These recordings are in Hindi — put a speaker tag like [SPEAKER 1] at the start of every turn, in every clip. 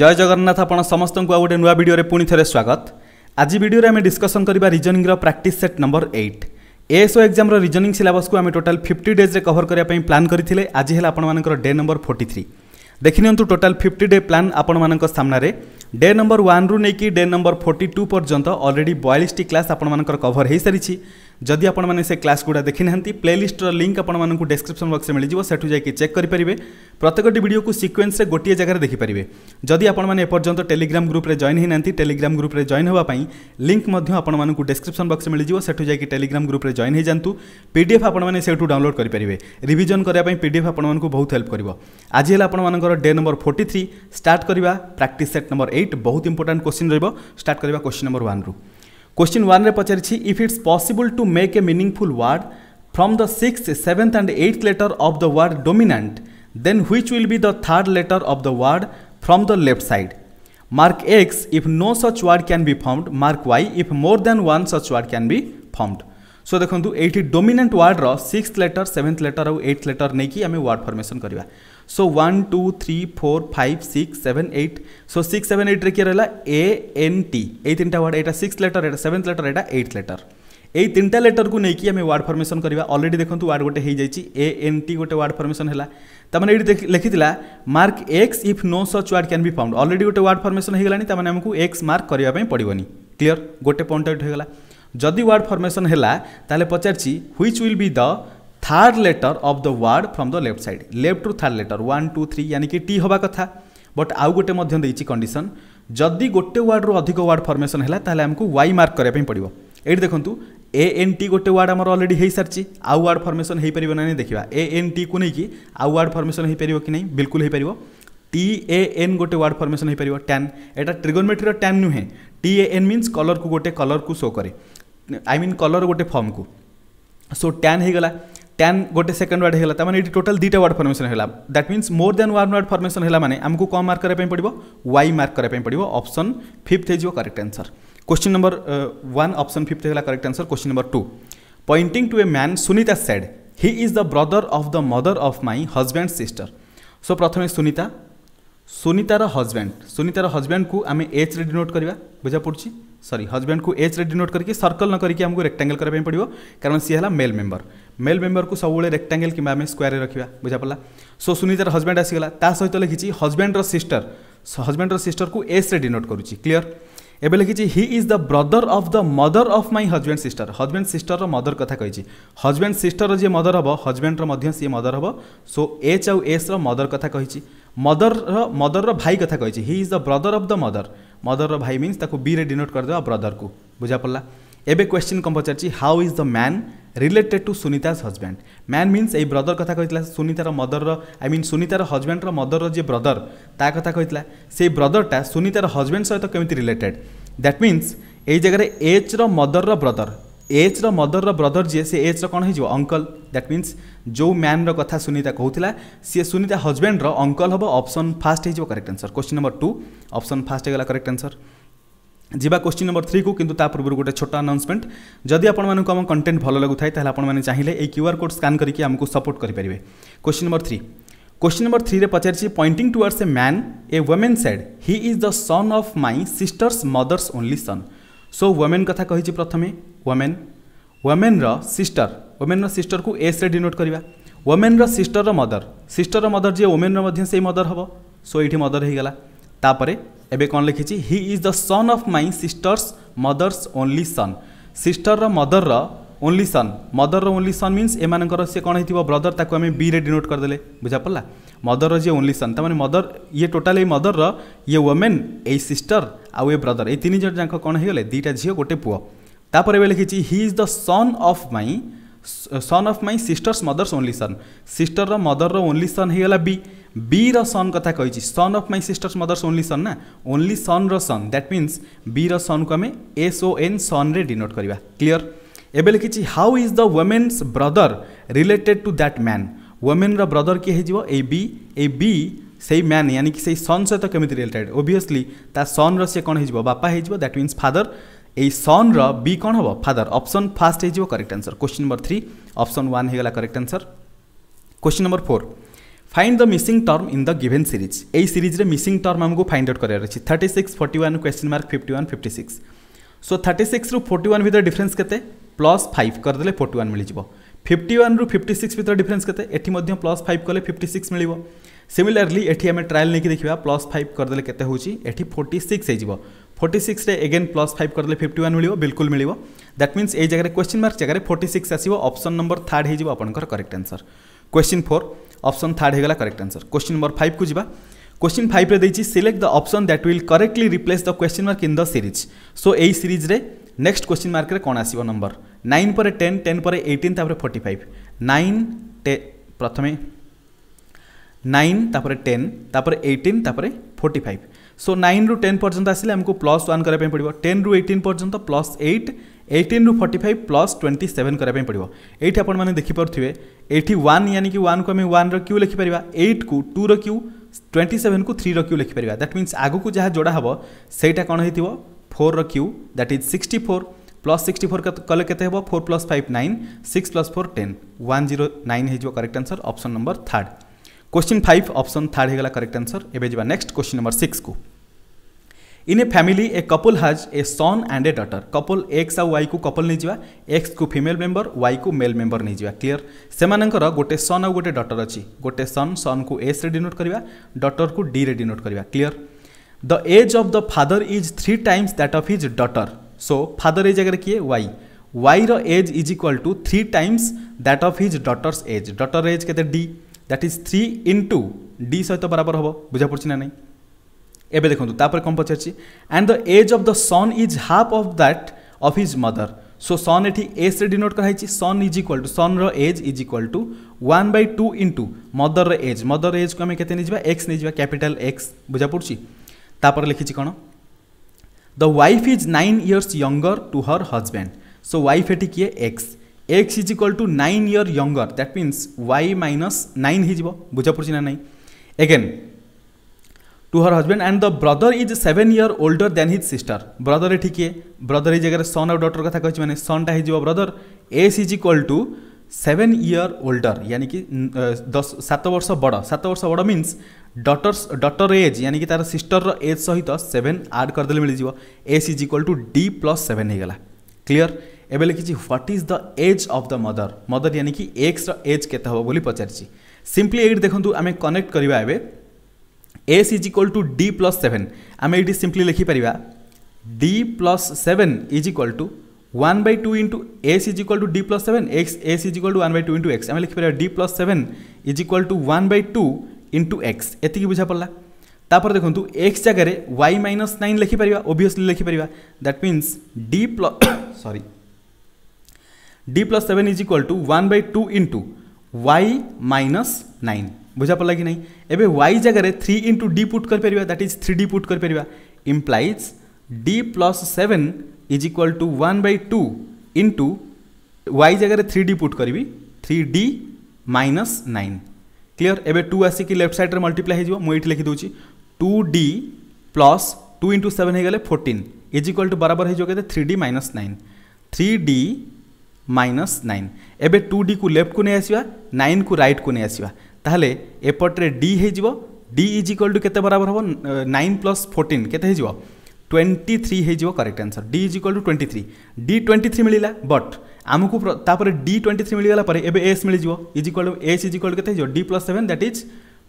[SPEAKER 1] জয় জগন্নাথ আপনার সমস্ত আউ গোটে নূয়া ভিডিওরে পুঁ থেকে স্বাগত আজ ভিডিওরে আমি ডিসকসন করা রিজনিংর practice set number eight ASO এক্সামর রিজনিং সিলাবসক আমি টোটাল ফিফটি ডেজ্রে কভর করা প্ল্যান করে আজ হল আপনার ডে নম্বর ফোর্টি থ্রি দেখি টোটাল ফিফটি ডে প্ল্যান আপনার সামনে ডে নম্বর ওয়ান রু ୱାନ୍ରୁ ডে নম্বর ফোর্টি টু পর্যন্ত অলরেডি ଅଲରେଡ଼ି ক্লাস আপনার কভর হয়ে ହୋଇସାରିଛି ଯଦି ଆପଣମାନେ ସେ କ୍ଲାସ୍ ଗୁଡ଼ା ଦେଖିନାହାନ୍ତି ପ୍ଲେଲିଷ୍ଟର ଲିଙ୍କ୍ ଆପଣମାନଙ୍କୁ ଡେସ୍କ୍ରିପ୍ସନ୍ ବକ୍ସରେ ମିଳିଯିବ ସେଠୁ ଯାଇକି ଚେକ୍ କରିପାରିବେ ପ୍ରତ୍ୟେକଟି ଭିଡ଼ିଓକୁ ସିକ୍ୱେନ୍ସରେ ଗୋଟିଏ ଜାଗାରେ ଦେଖିପାରିବେ ଯଦି ଆପଣମାନେ ଏପର୍ଯ୍ୟନ୍ତ ଟେଲିଗ୍ରାମ ଗ୍ରୁପ୍ରେ ଜଏନ୍ ହୋଇନାହାନ୍ତି ଟେଲିଗ୍ରାମ ଗ୍ରୁପ୍ରେ ଜଏନ୍ ହେବା ପାଇଁ ଲିଙ୍କ୍ ମଧ୍ୟ ଆପଣମାନଙ୍କୁ ଡେସ୍କ୍ରିପ୍ସନ୍ ବକ୍ସରେ ମିଳିଯିବ ସେଠୁ ଯାଇକି ଟେଲିଗ୍ରାମ ଗ୍ରୁପ୍ରେ ଜଏନ୍ ହୋଇଯାଆନ୍ତୁ ପି ଡି ଏଫ୍ ଆପଣମାନେ ସେଠୁ ଡାଉନଲୋଡ଼ କରିପାରିବେ ରିଭିଜନ୍ କରିବା ପାଇଁ ପି ଡି ଏଫ୍ ଆପଣମାନଙ୍କୁ ବହୁତ ହେଲ୍ପ କରିବ ଆଜି ହେଲା ଆପଣମାନଙ୍କର day number forty three start କରିବା ପ୍ରାକ୍ଟିସ୍ ସେଟ୍ ନମ୍ବର ଏଇଟ୍ ବହୁତ ଇମ୍ପୋର୍ଟାଣ୍ଟ କୋଶ୍ଚିନ୍ ରହିବ ଷ୍ଟାର୍ଟ କରିବା କୋଶ୍ଚିନ୍ ନମ୍ବର ୱାନ୍ରୁ क्वेश्चन वन रे if it's possible to make a meaningful word from the six seventh and eighth letter of the word dominant then which will be the third letter of the word from the left side mark X if no such word can be formed mark Y if more than one such word can be formed so देखो ये डोमिनेंट वार्ड्र सिक्स लेटर सेवेन्थ लेटर आउ एट्थ लेटर नहीं आम वार्ड फर्मेसन करवा so one two three four five six seven eight so six seven एट्रे किए रहा ए एन टी यही तीन वर्ड यहाँ सिक्स लेटर यहाँ सेवेन्थ लेटर यहाँ एट्थ लेटर यही तीन लेटर को लेकिन आम वार्ड फर्मेसन करवा अलरेडी देखो वार्ड गोटे हो जाइए ए एन टी गोटे वार्ड फर्मेसन है ताने ये लिखिला mark X if no such word can be found already गोटे वार्ड फर्मेसन होगलानी आमको एक्स मार्क करवाई पड़ोनी क्लीयर गोटे पॉइंट आउट होगा जदि वार्ड फर्मेसन है पचार्च which will be the third letter of the word from the left side left रु third letter one two three यानी कि टी हवा कथा बट आउ गोटे कंडीशन जदि गोटे वार्ड रु अधिक वार्ड फर्मेसन है ताहले आमको वाई मार्क करने पड़ो ये देखूँ ए एन टी गोटे वार्ड आमर अलरेडी हो सारी आउ वार्ड फर्मेसन हो पार ना देखा ए एन टी को नहीं कि आउ वार्ड फर्मेसन हो पार कि नहीं बिल्कुल हो पार टी ए एन गोटे वार्ड फर्मेसन हो पार टैन एटा ट्रिगोनमेट्री टैन नुहे T A N means colour को गोटे कलर को शो कै आई मीन कलर गोटे फर्म को सो टैन हो कैन गोटे सेकेंड वार्ड होगा मैंने ये टोटल दुटा वार्ड फर्मेसन है that means more than one word formation होगा मैंने आमको कम मार्क करने पड़ो वाई मार्क करने पड़ो अप्सन फिफ्थ हो correct answer question number one option fifth होगा correct answer question number two pointing to a man Sunita said he is the brother of the mother of my husband sister so प्रथम सुनीता सुनीतार हजबैंड सुनीतार हजबैंड को आम एच रे डिनोट करवा बुझा पड़ी सरी हजबैंड को एच रे डिनोट करके सर्कल न करके आमको रेक्टांगल करने पड़ो कारण सी है मेल मेम्बर मेल मेम्बरକୁ ସବୁବେଳେ ରେକ୍ଟାଙ୍ଗେଲ୍ କିମ୍ବା ଆମେ ସ୍କୋୟାରରେ ରଖିବା ବୁଝାପଡ଼ିଲା ସୋ ସୁନିତାର ହଜବେଣ୍ଡ ଆସିଗଲା ତା ସହିତ ଲେଖିଛି ହଜବେଣ୍ଡର ସିଷ୍ଟର ହଜବେଣ୍ଡର ସିଷ୍ଟରକୁ ଏସ୍ରେ ଡିନୋଟ୍ କରୁଛି କ୍ଲିଅର ଏବେ ଲେଖିଛି he is the brother of the mother of my husband sister husband ସିଷ୍ଟରର ମଦର କଥା କହିଛି ହଜବେଣ୍ଡ ସିଷ୍ଟରର ଯିଏ ମଦର ହେବ ହଜବେଣ୍ଡର ମଧ୍ୟ ସିଏ ମଦର ହେବ ସୋ ଏଚ୍ ଆଉ ଏସ୍ର ମଦର କଥା କହିଛି ମଦରର ମଦରର ଭାଇ କଥା କହିଛି he is the brother of the mother ମଦରର ଭାଇ ମିନ୍ସ ତାକୁ ବିରେ ଡିନୋଟ୍ କରିଦେବା ବ୍ରଦରକୁ ବୁଝା ପଡ଼ିଲା ଏବେ କ୍ୱେଶ୍ଚିନ୍ କ'ଣ ପଚାରିଛି how is the man related to ସୁନିତାଜ୍ ହଜବ୍ୟାଣ୍ଡ ମ୍ୟାନ୍ ମିନ୍ସ ଏଇ ବ୍ରଦର କଥା କହିଥିଲା ସୁନିତାର ମଦରର ଆଇ ମିନ୍ ସୁନିତାର ହଜବ୍ୟାଣ୍ଡର ମଦରର ଯିଏ ବ୍ରଦର ତା କଥା କହିଥିଲା ସେଇ ବ୍ରଦରଟା ସୁନିତାର ହଜବ୍ୟାଣ୍ଡ ସହିତ କେମିତି ରିଲେଟେଡ୍ ଦ୍ୟାଟ୍ ମିନ୍ସ ଏଇ ଜାଗାରେ ଏଚ୍ର ମଦରର ବ୍ରଦର ଏଚ୍ର ମଦରର ବ୍ରଦର ଯିଏ ସେ ଏଚ୍ର କ'ଣ ହେଇଯିବ ଅଙ୍କଲ୍ ଦ୍ୟାଟ୍ ମିନ୍ସ ଯେଉଁ ମ୍ୟାନ୍ର କଥା ସୁନିତା କହୁଥିଲା ସିଏ ସୁନିତା ହଜବ୍ୟାଣ୍ଡର ଅଙ୍କଲ୍ ହେବ ଅପସନ୍ ଫାଷ୍ଟ ହେଇଯିବ correct answer question number two option first ହେଇଗଲା କରେକ୍ଟ ଆନ୍ସର୍ ଯିବା କ୍ୱେଶ୍ଚିନ୍ ନମ୍ବର ଥ୍ରୀକୁ କିନ୍ତୁ ତା ପୂର୍ବରୁ ଗୋଟେ ଛୋଟ ଆନାଉନ୍ସମେଣ୍ଟ ଯଦି ଆପଣମାନଙ୍କୁ ଆମ କଣ୍ଟେଣ୍ଟ ଭଲ ଲାଗୁଥାଏ ତାହେଲେ ଆପଣମାନେ ଚାହିଁଲେ ଏଇ କ୍ୟୁଆର୍ କୋଡ଼୍ ସ୍କାନ୍ କରିକି ଆମକୁ ସପୋର୍ଟ କରିପାରିବେ question number three question number ଥ୍ରୀରେ ପଚାରିଛି pointing towards a man a woman said he is the son of my sister's mother's only son so woman କଥା କହିଛି ପ୍ରଥମେ ୱମେନ୍ ୱମେନ୍ର ସିଷ୍ଟର ୱମେନ୍ର ସିଷ୍ଟରକୁ ଏସ୍ରେ ଡିନୋଟ୍ କରିବା ୱମେନ୍ର ସିଷ୍ଟରର ମଦର ସିଷ୍ଟରର ମଦର ଯିଏ ୱମେନ୍ର ମଧ୍ୟ ସେଇ ମଦର ହେବ ସୋ ଏଇଠି ମଦର ହୋଇଗଲା ତାପରେ ଏବେ କ'ଣ ଲେଖିଛି he is the son of my sister's mother's only son ସିଷ୍ଟର୍ର ମଦର୍ର ଓନ୍ଲି ସନ୍ ମଦର୍ର ଓନ୍ଲି ସନ୍ ମିନ୍ସ ଏମାନଙ୍କର ସେ କ'ଣ ହେଇଥିବ ବ୍ରଦର୍ ତାକୁ ଆମେ ବିରେ ଡିନୋଟ୍ କରିଦେଲେ ବୁଝା ପଡ଼ିଲା ମଦର୍ର ଯିଏ ଓନ୍ଲି ସନ୍ ତାମାନେ ମଦର୍ ଇଏ ଟୋଟାଲ୍ ଏଇ ମଦର୍ର ଇଏ ୱମେନ୍ ଏଇ ସିଷ୍ଟର୍ ଆଉ ଏ ବ୍ରଦର୍ ଏଇ ତିନି ଜଣ ଯାକ କ'ଣ ହେଇଗଲେ ଦୁଇଟା ଝିଅ ଗୋଟେ ପୁଅ ତାପରେ ଏବେ ଲେଖିଛି he is the son of my son of my sister's mother's only son ସିଷ୍ଟର୍ର ମଦର୍ର ଓନ୍ଲି ସନ୍ ହେଇଗଲା ବି बी रन सन कथा कही son of my sister's mother's only son ना ओनली सन रन दैट मीन्स बी रन को आम एसओ एन सन रे डिनोट करवा क्लीयर एवं लिखी how is the woman's brother related to that man woman र्रदर किए हो बी ए से मैन यानी कि से सन् सहित केमी रिलेटेड ओभीयसली सन रे कौन हो बापा हो that means father a son র বি কোণ হব father option first answer question number three number three option one হয়ে গেল correct answer find the missing term in the given series यही सीरीज रे मिसिंग टर्म आमको फाइंड आउट करार अच्छे thirty six forty one question mark fifty one fifty six so thirty six रू फोर्ट वन भितर डिफरेन्स के प्लस फाइव करदे फोर्टी वन मिल फिफ्टी वन रू फिफ्टी सिक्स भितर डिफरेन्स के प्लस फाइव कले फिफ्टी सिक्स मिल सिमिलरली एटी आम ट्राएल नहीं देखा प्लस फाइव करदे के होटी फोर्ट सिक्स हो forty six again plus five करदे फिफ्टी वन मिल बिल्कुल मिल दैट मीनस ये जगह क्वेश्चन मार्क जगह फोर्ट सिक्स आसो ऑप्शन नंबर थर्ड होपर correct answer question four third होगा correct answer question number five को ଯିବା क्वेश्चन फाइव देखिए select the option that will correctly replace the question mark in the series so यही सीरीज रे नेक्स्ट क्वेश्चन मार्क रे कौन आस नंबर नाइन पर टेन टेन पर एटीन तापर फोर्टी फाइव नाइन टे प्रथम नाइन तापर टेन तापर एटीन तापर फोर्टी फाइव सो नाइन रु टेन पर्यटन आसिले आमको प्लस वन करने पड़ा टेन रु एटीन पर्यटन प्लस एट एटीन रु forty five plus twenty seven करने पड़ो ये आपने देखिपे ये वन यानी कि वन को आम वन र्यू लिखिपर एट कु टू र्यू ट्वेंटी सेवेन को थ्री र्यू लिखिपर दैट मीनस आग को जहाँ जोड़ा हे सहीटा कौन हो फोर र्यू that is sixty four plus sixty four कले के four plus five nine six plus four ten one zero nine हो correct answer option number third question five option third होगा करेक्ट आंसर एवं नेक्स्ट क्वेश्चन नंबर सिक्स को in a family a couple has a son and a daughter couple X आउ वाई को कपल नहीं जावा एक्स को फिमेल मेम्बर वाई को मेल मेम्बर नहीं जावा क्लीयर से गोटे सन आउ गोटे डटर अच्छी गोटे सन सन को एस रे डिनोट करवा डटर को डी रे डिनोट करवा clear the age of the father is three times that of his daughter so father ए जगह किए वाई वाईर age is equal to three times that of his daughter's age daughter age के D that is three into D सहित बराबर हम बुझा पड़ी ना नहीं ଏବେ ଦେଖନ୍ତୁ ତାପରେ କ'ଣ ପଚାରିଛି and the age of the son is half of that of his mother so son ଏଠି ଏଜ୍ରେ ଡିନୋଟ୍ କରାହେଇଛି ସନ୍ ଇଜ୍ ଇକ୍ୱାଲ୍ ଟୁ ସନ୍ର age is equal to one by two into ମଦରର ଏଜ୍ ମଦର ଏଜ୍କୁ ଆମେ କେତେ ନେଇଯିବା ଏକ୍ସ ନେଇଯିବା କ୍ୟାପିଟାଲ୍ ଏକ୍ସ ବୁଝା ପଡ଼ୁଛି ତାପରେ ଲେଖିଛି କ'ଣ the wife is nine years younger to her husband so wife ଏଠି କିଏ X X is equal to nine year younger that means Y minus nine ହେଇଯିବ ବୁଝା ପଡ଼ୁଛି ନା ନାହିଁ again to her husband and the brother is seven year older than his sister brother एटी किए ब्रदर ये जगह सन् आउ डटर क्या कहे मैंने सनटा हो brother S is equal to seven year older यानी कि दस सात वर्ष बड़ सात वर्ष बड़ मीन्स डटर्स डटर एज यानी कि तार सिस्टर एज सहित सेवेन आड करदे मिल S is equal to D plus seven हो होगा क्लीयर एवं लिखी what is the age of the mother mother यानी कि एक्स रज के पचारि सिंपली ये देखूँ आम कनेक्ट करवा एवं S is equal to D plus seven आम ये सिंपली लिखिपर D plus seven is equal to one by two into S is equal to D plus seven X S is equal to one by two into X आम लिखिपर D plus seven is equal to one by two into X एति बुझा पड़ा तापर देखु एक्स जगह वाई माइनस नाइन लिखिपर ओभीयसली लिखिपर that means D plus sorry D plus seven is equal to one by two into Y minus nine बुझापड़ा कि नहीं वाई जगह थ्री इंटु डी पुट कर that is three D put कर implies D plus seven is equal to one by two into Y जगह थ्री डी पुट करी three D minus nine clear एवं टू आसिक लेफ्ट सैड्रे मल्टीप्लाई हो लिखिदे two D plus two into seven हो गले फोर्टन इज इक्वाल टू बराबर हो three D minus nine three D minus nine एवं टू डी को लेफ्ट को नहीं आसवा नाइन को रईट को नहीं आसवा ତାହେଲେ ଏପଟରେ ଡି ହେଇଯିବ ଡି ଇଜ୍ ଇକ୍ୱାଲ୍ ଟୁ କେତେ ବରାବର ହେବ ନାଇନ୍ ପ୍ଲସ୍ ଫୋର୍ଟିନ୍ କେତେ ହେଇଯିବ ଟ୍ୱେଣ୍ଟି ଥ୍ରୀ ହେଇଯିବ correct answer D is equal to twenty three D twenty three ମିଳିଲା ବଟ୍ ଆମକୁ ତାପରେ ଡି ଟ୍ୱେଣ୍ଟି ଥ୍ରୀ ମିଳିଗଲା ପରେ ଏବେ ଏସ୍ ମିଳିଯିବ is equal to S is equal to କେତେ ହେଇଯିବ D plus seven that is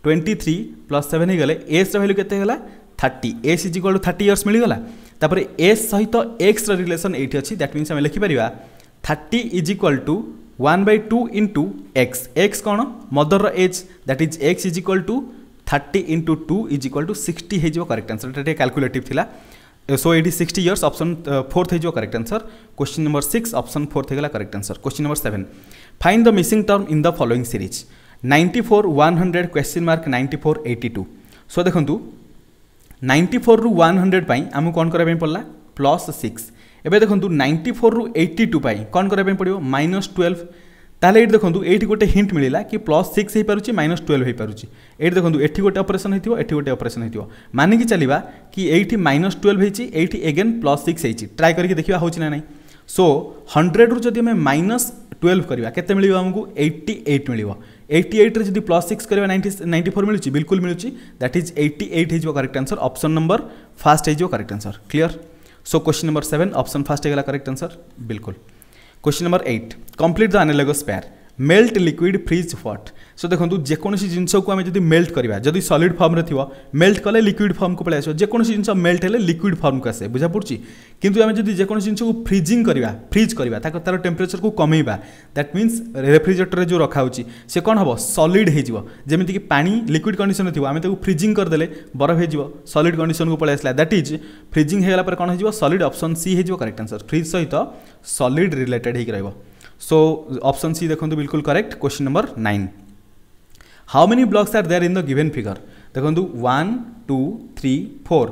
[SPEAKER 1] twenty three plus seven ହେଇଗଲେ ଏସ୍ର ଭ୍ୟାଲ୍ୟୁ କେତେ ହେଇଗଲା thirty S is equal to thirty years মিলিগলা তাপরে এস সহিত এক্সর রিলেসন এইটি অছি দ্যাট মিন্স আমি লিখিপার thirty is equal to one by two into X X କ'ଣ ମଦରର age that is X is equal to thirty into two is equal to sixty হয়ে যাব করেক্ট আনসর এটা টিকে ক্যালকুলেটিভ লা সো এটি সিক্সটি ইয়র্স অপশন ফোর্থ হয়ে যাব correct answer question number six option fourth হয়ে গেল correct answer question number seven find the missing term in the following series ninety four one hundred question mark ninety four eighty two so দেখুন নাইন্টি ফোর রু ওয়ান হন্ড্রেড আমি কম করা পড়লা প্লস সিক্স एवं देखो नाइंटी फोर रु एट्टी टू पर कौन करने पड़ो माइनस ट्वेल्व तेल ये देखो ये गोटे हिंट मिला कि प्लस सिक्स हो पार्टी माइनस ट्वेल्व हो पार्टी ये देखो ये गोटे अपरेसन होती गोटे अपरेसन हो मानिक चलिए कि ये माइनस ट्वेल्व होती ये एगेन प्लस सिक्स होती ट्राए करके देखा हो ना सो हंड्रेड्रु जब आम माइनस ट्वेल्व करवा के आमको एट्टी एट मिल एट्टी एट्रे जब प्लस सिक्स करवा नाइंटी फोर मिलूँ बिल्कुल मिलूँ that is eighty eight correct answer option number first हो correct answer clear so question number seven option first है करेक्ट आंसर बिल्कुल question number eight complete the analogous pair melt liquid freeze hot so দেখুন যেকোন জিনিসক আমি যদি মেল্ট করা যদি সলিড ফর্মে থাকবে মেল্ট কলে লিকুইড ফর্মক পড়ে আসবে যেকোন জিনিস মেল্ট হলে লিকুইড ফর্মক আসে বুঝা পড়ছি কিন্তু আমি যদি যেকোন জিনিসক ফ্রিজিং করা ফ্রিজ করা তাকে তার টেম্পরেচরক কমাইবা দ্যাট মিন্স রেফ্রিজরেটরে যে রখা হচ্ছে সে কম হব সলিড হয়ে যাব যেমিকি পা লিকুইড কন্ডিশন থাকবে আমি তাকে ফ্রিজিং করেদেলে বরফ হয়ে যাব সলিড কন্ডিশনক পড়ে আসলা দ্যাট ইজ ফ্রিজিং হয়ে গলা পরে কম হয়ে যাব সলিড অপশন সি হয়ে যাব করেক্ট আনসর ফ্রিজ সহিত সলিড রিলেটেড হয়ে রহব सो ऑप्शन सी देखो तो बिल्कुल correct question number nine how many blocks are there in the given figure देखो one two three four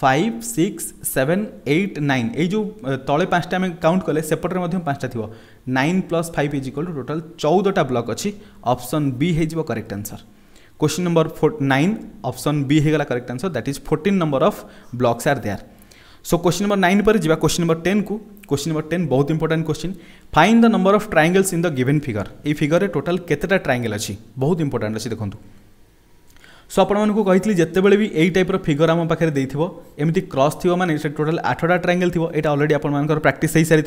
[SPEAKER 1] five six seven eight nine ये जो तले पांचटा आम काउंट कले सेपटे पाँचटा थी nine plus five is equal to total चौदा ब्लक अच्छी अप्सन बी हो correct answer question number four nine option B होगा correct answer that is fourteen number of blocks are there so question number nine पर जावा क्वेश्चन नंबर टेन को क्वेश्चन नंबर टेन बहुत important question find the number of triangles in the given figure ये फिगर में टोटाल केतेटा ट्राएंगल अच्छी बहुत इंपोर्टां अच्छी देखूँ সো আপনার কহিলি যেতবে বি এই টাইপর ফিগর আমার পাখে দিয়ে এমনি ক্রস থিব মানে সে টোটাল আঠটা ট্রাঙ্গেল থিব এটা অলরেডি আপনার প্র্যাকটিস হয়ে সারি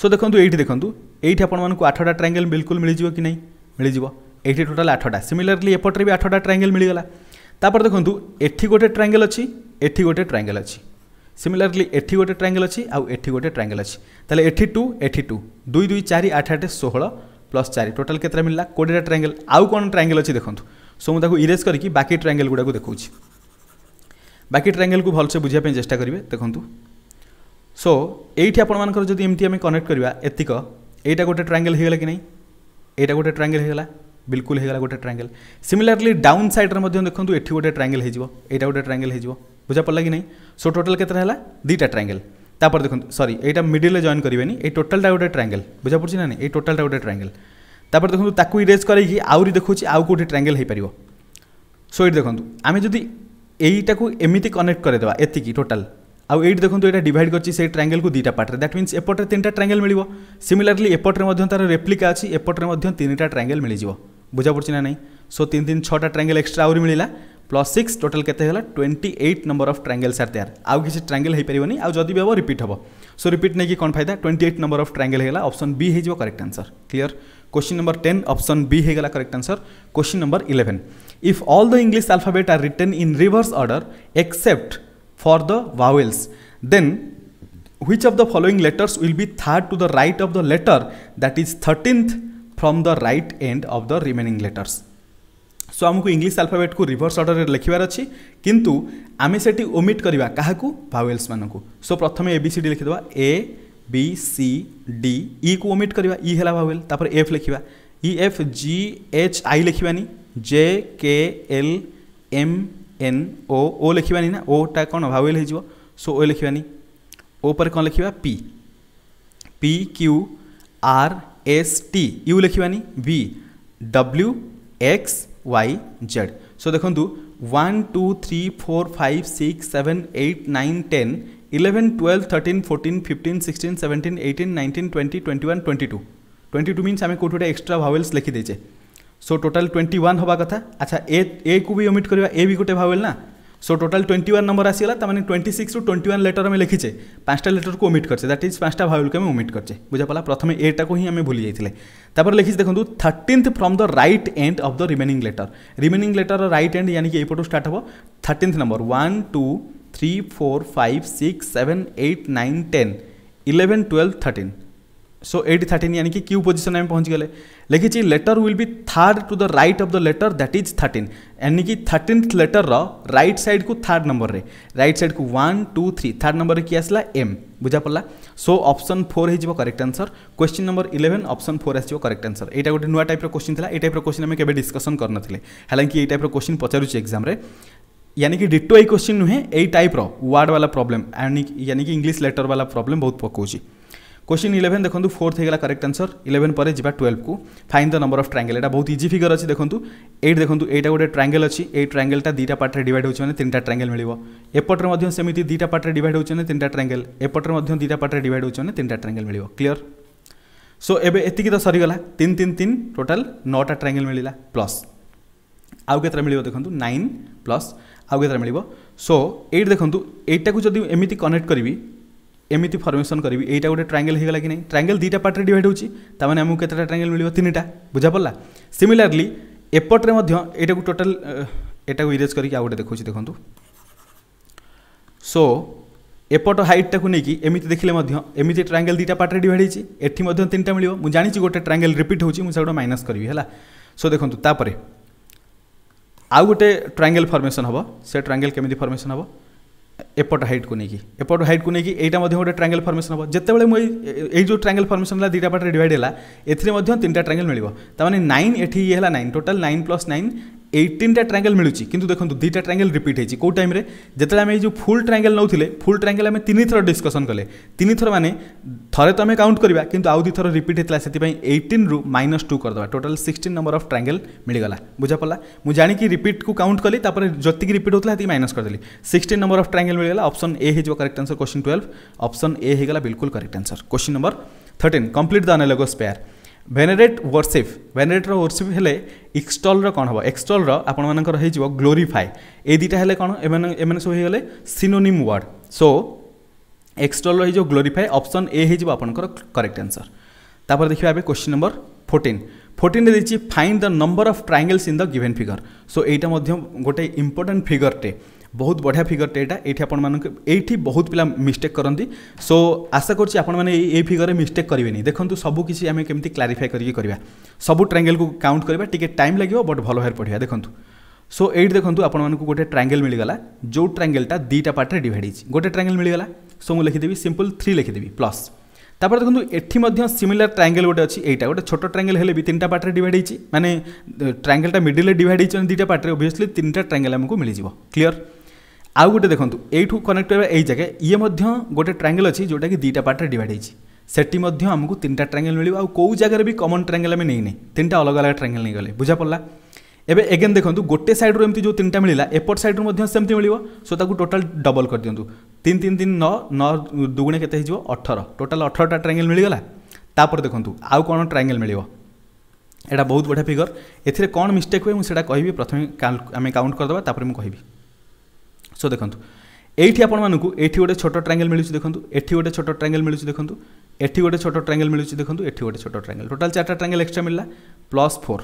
[SPEAKER 1] সো দেখুন এইটি দেখুন এইটি আপনার আঠটা ট্রাঙ্গেল বিলকুল মিলিযোগ কি না মিলিযোগ এইটি টোটাল আঠটা সিমিলারলি এপটে বি আঠটা ট্রাঙ্গেল মিলিগলা তাপরে দেখুন এটি গোটে ট্রাঙ্গেল অছি এটি গোটে ট্রাঙ্গেল অছি সিমিলারলি এটি গোটে ট্রাঙ্গেল অছি আউ এটি গোটে ট্রাঙ্গেল অছি তাহলে এটি টু এটি টু দুই দুই চারি আঠ আঠ ষোহল প্লস চারি টোটাল কেতটা মিললা কোড়িটা ট্রাঙ্গেল আউ কোণ ট্রাঙ্গেল অছি দেখুন সো মু তাকে ইরেজ করি বাকি ট্রাঙ্গেল গুড়া দেখছি বাকি ট্রাঙ্গেল কু ভালসে বুঝা চেষ্টা করবে দেখুন সো এইটি আপনার যদি এমতি আমি কনেক্ট করা এতিক এইটা গোটে ট্রাঙ্গেল হয়ে গেল কি না এইটা গোটে ট্রাঙ্গেল হয়ে গেল বিলকুল হয়ে গেল গোটে ট্রাঙ্গেল সিমিলারলি ডাউন সাইড্রে দেখুন এটি গোটে ট্রাঙ্গেল হয়ে যাব এইটা গোটে ট্রাঙ্গেল হয়ে যাব বুঝা পড়া কি না সো টোটাল কেতে হল দুইটা ট্রাঙ্গেল তাপরে দেখুন সরি এইটা মিডিলে জয়েন করবে এই টোটালটা গোটে ট্রাঙ্গেল বুঝা পড়ছে না এই টোটালটা গোটে ট্রাঙ্গেল তাপরে দেখুন তাকে ইরেজ করাইকি আহরি দেখুছি আউ কোটি ট্রাঙ্গেল হয়ে পার সো এইটি দেখুন আমি যদি এইটাকে এমিতি কনেক্ট করে দেওয়া এতিকি টোটাল আউ এইটি দেখুন এটা ডিভাইড করছি সেই ট্রাঙ্গেলকে দুইটা পার্টরে দ্যাট মিন্স এপটে তিনটা ট্রাঙ্গেল মিলিব সিমিলারলি এপটে তার রেপ্লিকা আছে এপটে তিনটা ট্রাঙ্গেল মিলিযোগ বুঝা পড়ছি না নাই সো তিন তিন ছটা ট্রাঙ্গেল এক্সট্রা আহরি মিলা प्लस सिक्स टोटाल के twenty eight number of triangles are तैयार आउ किसी ट्रांगेल हो पारे आउ जदि भी हम रिपीट हम सो रिपीट नहीं कौन फायदा twenty eight number of triangle होगा अप्सन बी हो correct answer clear question number ten option B होगा correct answer question number eleven if all the English alphabet are written in reverse order except for the vowels then which of the following letters will be third to the right of the letter that is thirteenth from the right end of the remaining letters so आमको इंग्लीश आलफाबेट को रिभर्स अर्डर में लिखार अच्छे किंतु आम से ओमिट करवा क्या भावेल्स मानक को सो प्रथम ए सी डी लिखिद A B C D E को ओमिट करवा इ है भावेल तापर एफ लिखा इ एफ जि एच आई लिखानी J K L M N O O लिखानी ना ओटा कौन भावेल हो सो ओ लिखानी ओ पर कौन लिखा P P Q R S T U लिखानी V W X Y Z so দেখুন one two three four five six seven eight nine ten eleven twelve thirteen fourteen fifteen sixteen seventeen eighteen nineteen twenty twenty one twenty two twenty two means আমি কোটি গোটে এক্সট্রা ভাওয়েলস লিখিদেছে সো টোটাল টোয়েন্টি ওয়ান হওয়া কথা আচ্ছা এ এ কু বি ওমিট করা এ বি গোটে ভাওয়েল না so total twenty one number আসিগলা তার মানে টোয়েন্টি সিক্স রু টোয়েন্টি ওয়ান লেটর আমি লিখিছে পাঁচটা লেটরকে ওমিট করছে দ্যাট ইজ পাঁচটা ভাওয়েলকে আমি ওমিট করছে বুঝাপলা প্রথমে এটাকে হি আমি ভুলে যাইলে তারপরে লিখিছে দেখুন thirteenth from the right end of the remaining letter remaining letter right end ইয়ানি কি এইপটু স্টার্ট হব thirteenth number one two three four five six seven eight nine ten eleven twelve thirteen so eight thirteen ইয়ানি कि क्यू पोजिशन आम पहुँच गले लिखी letter will be third to the right of the letter that is thirteen यानी कि थर्टिन्थ लेटर रईट सैड को थार्ड नंबर में रईट सैड को one two three third number किए आसला एम बुझा पड़ा सो अपसन फोर हो correct answer question number eleven option four आसो करेक्ट आंसर यहाँ गोटे नुआ टाइप क्वेश्चन था ये टाइप क्वेश्चन आम कभी डिस्कसन करनले हालांकि ये टाइप क्वेश्चन पचारूँ एक्जाम यानी कि डिटो ये क्वेश्चन नुहे ये टाइप्र वार्ड वाला प्रोब्लेम यानी कि इंग्लीश लेटर वाला प्रोब्लेम बहुत पकाऊँगी क्वेश्चन इलेवेन देखो फोर्थ होगा करेक्ट आंसर इलेवेन पर जी ट्वेल्व को find the number of triangle यहाँ बहुत इजी फिगर अच्छी देखो एट देखो यहाँ गोटे ट्राएंगेल अच्छी ये ट्राएंगेलटा दुटा पार्टे डिवाइड होने तीन ट्राएंगेल मिले एपटे सेमती दुटा पार्टे डिवाइड होने तीन ट्राएंगेल एपटे दुटा पार्टे डिवाइड होने तीन ट्राएंगेल मिले क्लीयर सो एवं एतिकी तो सरीगला तीन तीन तीन टोटाल नौटा ट्राएंगेल मिलला प्लस आउ के मिले देखो नाइन प्लस आउ के मिल सो एट देखो एटा को जब एमती कनेक्ट करी ଏମିତି ଫର୍ମେସନ୍ କରିବି ଏଇଟା ଗୋଟେ ଟ୍ରାଙ୍ଗେଲ୍ ହେଇଗଲା କି ନାହିଁ ଟ୍ରାଙ୍ଗେଲ୍ ଦୁଇଟା ପାର୍ଟରେ ଡିଭାଇଡ଼ ହେଉଛି ତା'ମାନେ ଆମକୁ କେତେଟା ଟ୍ରାଙ୍ଗେଲ୍ ମିଳିବ ତିନିଟା ବୁଝାପଡ଼ିଲା ସିମିଲାରଲି ଏପଟରେ ମଧ୍ୟ ଏଇଟାକୁ ଟୋଟାଲ୍ ଏଟାକୁ ଇରେଜ୍ କରିକି ଆଉ ଗୋଟେ ଦେଖାଉଛି ଦେଖନ୍ତୁ ସୋ ଏପଟ ହାଇଟ୍ଟାକୁ ନେଇକି ଏମିତି ଦେଖିଲେ ମଧ୍ୟ ଏମିତି ଟ୍ରାଙ୍ଗେଲ୍ ଦୁଇଟା ପାର୍ଟରେ ଡିଭାଇଡ଼ ହେଇଛି ଏଠି ମଧ୍ୟ ତିନିଟା ମିଳିବ ମୁଁ ଜାଣିଛି ଗୋଟେ ଟ୍ରାଙ୍ଗେଲ୍ ରିପିଟ୍ ହେଉଛି ମୁଁ ସେଗୁଡ଼ା ମାଇନସ୍ କରିବି ହେଲା ସୋ ଦେଖନ୍ତୁ ତାପରେ ଆଉ ଗୋଟେ ଟ୍ରାଙ୍ଗେଲ୍ ଫର୍ମେସନ୍ ହେବ ସେ ଟ୍ରାଙ୍ଗେଲ୍ କେମିତି ଫର୍ମେସନ୍ ହେବ ଏପଟ ହାଇଟ୍ କୁ ନେଇକି ଏପଟ ହାଇଟ୍ କୁ ନେଇକି ଏଇଟା ମଧ୍ୟ ଗୋଟେ ଟ୍ରାଙ୍ଗେଲ ଫର୍ମେସନ୍ ହେବ ଯେତେବେଳେ ମୁଁ ଏଇ ଯେଉଁ ଟ୍ରାଙ୍ଗେଲ ଫର୍ମେସନ୍ ହେଲା ଦୁଇଟା ପାର୍ଟରେ ଡିଭାଇଡ୍ ହେଲା ଏଥିରେ ମଧ୍ୟ ତିନିଟା ଟ୍ରାଙ୍ଗେଲ ମିଳିବ ତାମାନେ ନାଇନ୍ ଏଠି ଇଏ ହେଲା nine total nine plus nine এইটিনটা ট্রাঙ্গেল মিলুছি কিন্তু দেখুন দুইটা ট্রাঙ্গেল রিপিট হয়েছে কেউ টাইমে যেতবে আমি এই যে ফুল ট্রাঙ্গেল নেউলে ফুল ট্রাঙ্গেল আমি তিন থর ডিসকসন কলে তিন থর মানে থরে তো আমি কাউন্ট করা কিন্তু আউ দুই থর রিপিট হয়েছিল সেই এইটিন রু মাইনস টু করদেবা total sixteen number of triangle মিলিগলা বুঝা পড়া মু জাণিকি রিপিট কু কাউন্ট কলি তাপরে যেতিকি রিপিট হোলা সেটি মাইনস করেদেলি সিক্সটিন নম্বর অফ ট্রাঙ্গেল মিলিগলা অপশন ए हो correct answer question twelve option A होगा बिल्कुल correct answer question number thirteen complete the analogous pair venerate worship ଭେନେରେଟ୍ର ୱର୍ସିପ୍ ହେଲେ ଇକ୍ସଟଲ୍ର କ'ଣ ହେବ ଏକ୍ସଟଲ୍ର ଆପଣମାନଙ୍କର ହେଇଯିବ ଗ୍ଲୋରିଫାଏ ଏଇ ଦୁଇଟା ହେଲେ କ'ଣ ଏମାନେ ଏମାନେ ସବୁ ହେଇଗଲେ ସିନୋନିମ୍ ୱାର୍ଡ଼ ସୋ ଏକ୍ସଟଲ୍ର ହେଇଯିବ ଗ୍ଲୋରିଫାଏ ଅପସନ୍ ଏ ହେଇଯିବ ଆପଣଙ୍କର କରେକ୍ଟ ଆନ୍ସର୍ ତାପରେ ଦେଖିବା ଏବେ କ୍ୱେଶ୍ଚିନ୍ ନମ୍ବର ଫୋର୍ଟିନ୍ ଫୋର୍ଟିନ୍ରେ ଦେଇଛି find the number of triangles in the given figure so ଏଇଟା ମଧ୍ୟ ଗୋଟେ ଇମ୍ପୋର୍ଟାଣ୍ଟ ଫିଗର୍ଟେ ବହୁତ ବଢ଼ିଆ ଫିଗରଟେ ଏଇଟା ଏଇଠି ଆପଣମାନଙ୍କୁ ଏଇଠି ବହୁତ ପିଲା ମିଷ୍ଟେକ୍ କରନ୍ତି ସୋ ଆଶା କରୁଛି ଆପଣମାନେ ଏଇ ଏଇ ଫିଗରରେ ମିଷ୍ଟେକ୍ କରିବେନି ଦେଖନ୍ତୁ ସବୁ କିଛି ଆମେ କେମିତି କ୍ଲାରିଫାଏ କରିକି କରିବା ସବୁ ଟ୍ରାଙ୍ଗେଲକୁ କାଉଣ୍ଟ କରିବା ଟିକେ ଟାଇମ୍ ଲାଗିବ ବଟ୍ ଭଲ ଭାବରେ ପଢ଼ିବା ଦେଖନ୍ତୁ ସୋ ଏଇଠି ଦେଖନ୍ତୁ ଆପଣମାନଙ୍କୁ ଗୋଟେ ଟ୍ରାଙ୍ଗେଲ ମିଳିଗଲା ଯେଉଁ ଟ୍ରାଙ୍ଗେଲଟା ଦୁଇଟା ପାର୍ଟରେ ଡିଭାଇଡ଼ ହେଇଛି ଗୋଟେ ଟ୍ରାଙ୍ଗେଲ ମିଳିଗଲା ସୋ ମୁଁ ଲେଖିଦେବି ସିମ୍ପଲ୍ ଥ୍ରୀ ଲେଖିଦେବି ପ୍ଲସ୍ ତାପରେ ଦେଖନ୍ତୁ ଏଠି ମଧ୍ୟ ସିମିଲାର ଟ୍ରାଙ୍ଗେଲ ଗୋଟେ ଅଛି ଏଇଟା ଗୋଟେ ଛୋଟ ଟ୍ରାଙ୍ଗେଲ ହେଲେ ବି ତିନିଟା ପାର୍ଟରେ ଡିଭାଇଡ଼ ହେଇଛି ମାନେ ଟ୍ରାଙ୍ଗେଲଟା ମିଡ଼ିଲରେ ଡିଭାଇଡ଼ ହେଇଛି ଦୁଇଟା ପାର୍ଟରେ ଓଭିୟସଲି ତିନିଟା ଟ୍ରାଙ୍ଗେଲ ଆମକୁ ମିଳିଯିବ କ୍ଲିୟର आउ गोटे देखु यू कनेक्ट हो जाए ये गोटे ट्राएंगल अच्छी जोटा कि दुटा पार्टे डिवाइड सेटी आमको तीन ट्राएंगल मिल आउ कौ जगार भी कमन ट्राएंगल आम नहीं तीन अलग अलग ट्राएंगल नहीं गले बुझा पड़ा एवं एगेन देखो गोटे सैड्रु एम जो तीन मिलला एपट सैड्रुम मिल सो ताको टोटाल डबल कर दिंतु तीन तीन तीन नौ नौ दुगुणे के अठर टोटाल अठरटा ट्राएंगल मिलगला तापर देखु आउ कौन ट्राएंगल मिल एटा बहुत बढ़िया फिगर एथिरे कौन मिस्टेक हुए मुझे कहबी प्रथम आम काउंट करदे तापर मुझे कहबी সো দেখন্তু এইটি আপনার এইটি গোটে ছোট ট্রাঙ্গেল মিলুচি দেখুন এটি গোটে ছোট ট্রাঙ্গেল মিলুচি দেখুন এটি গোটে ছোট ট্রাঙ্গেল মিলুচি দেখুন এটি গোটে ছোট ট্রাঙ্গেল টোটাল চারটা ট্রাঙ্গেল এক্সট্রা মিললা প্লস ফোর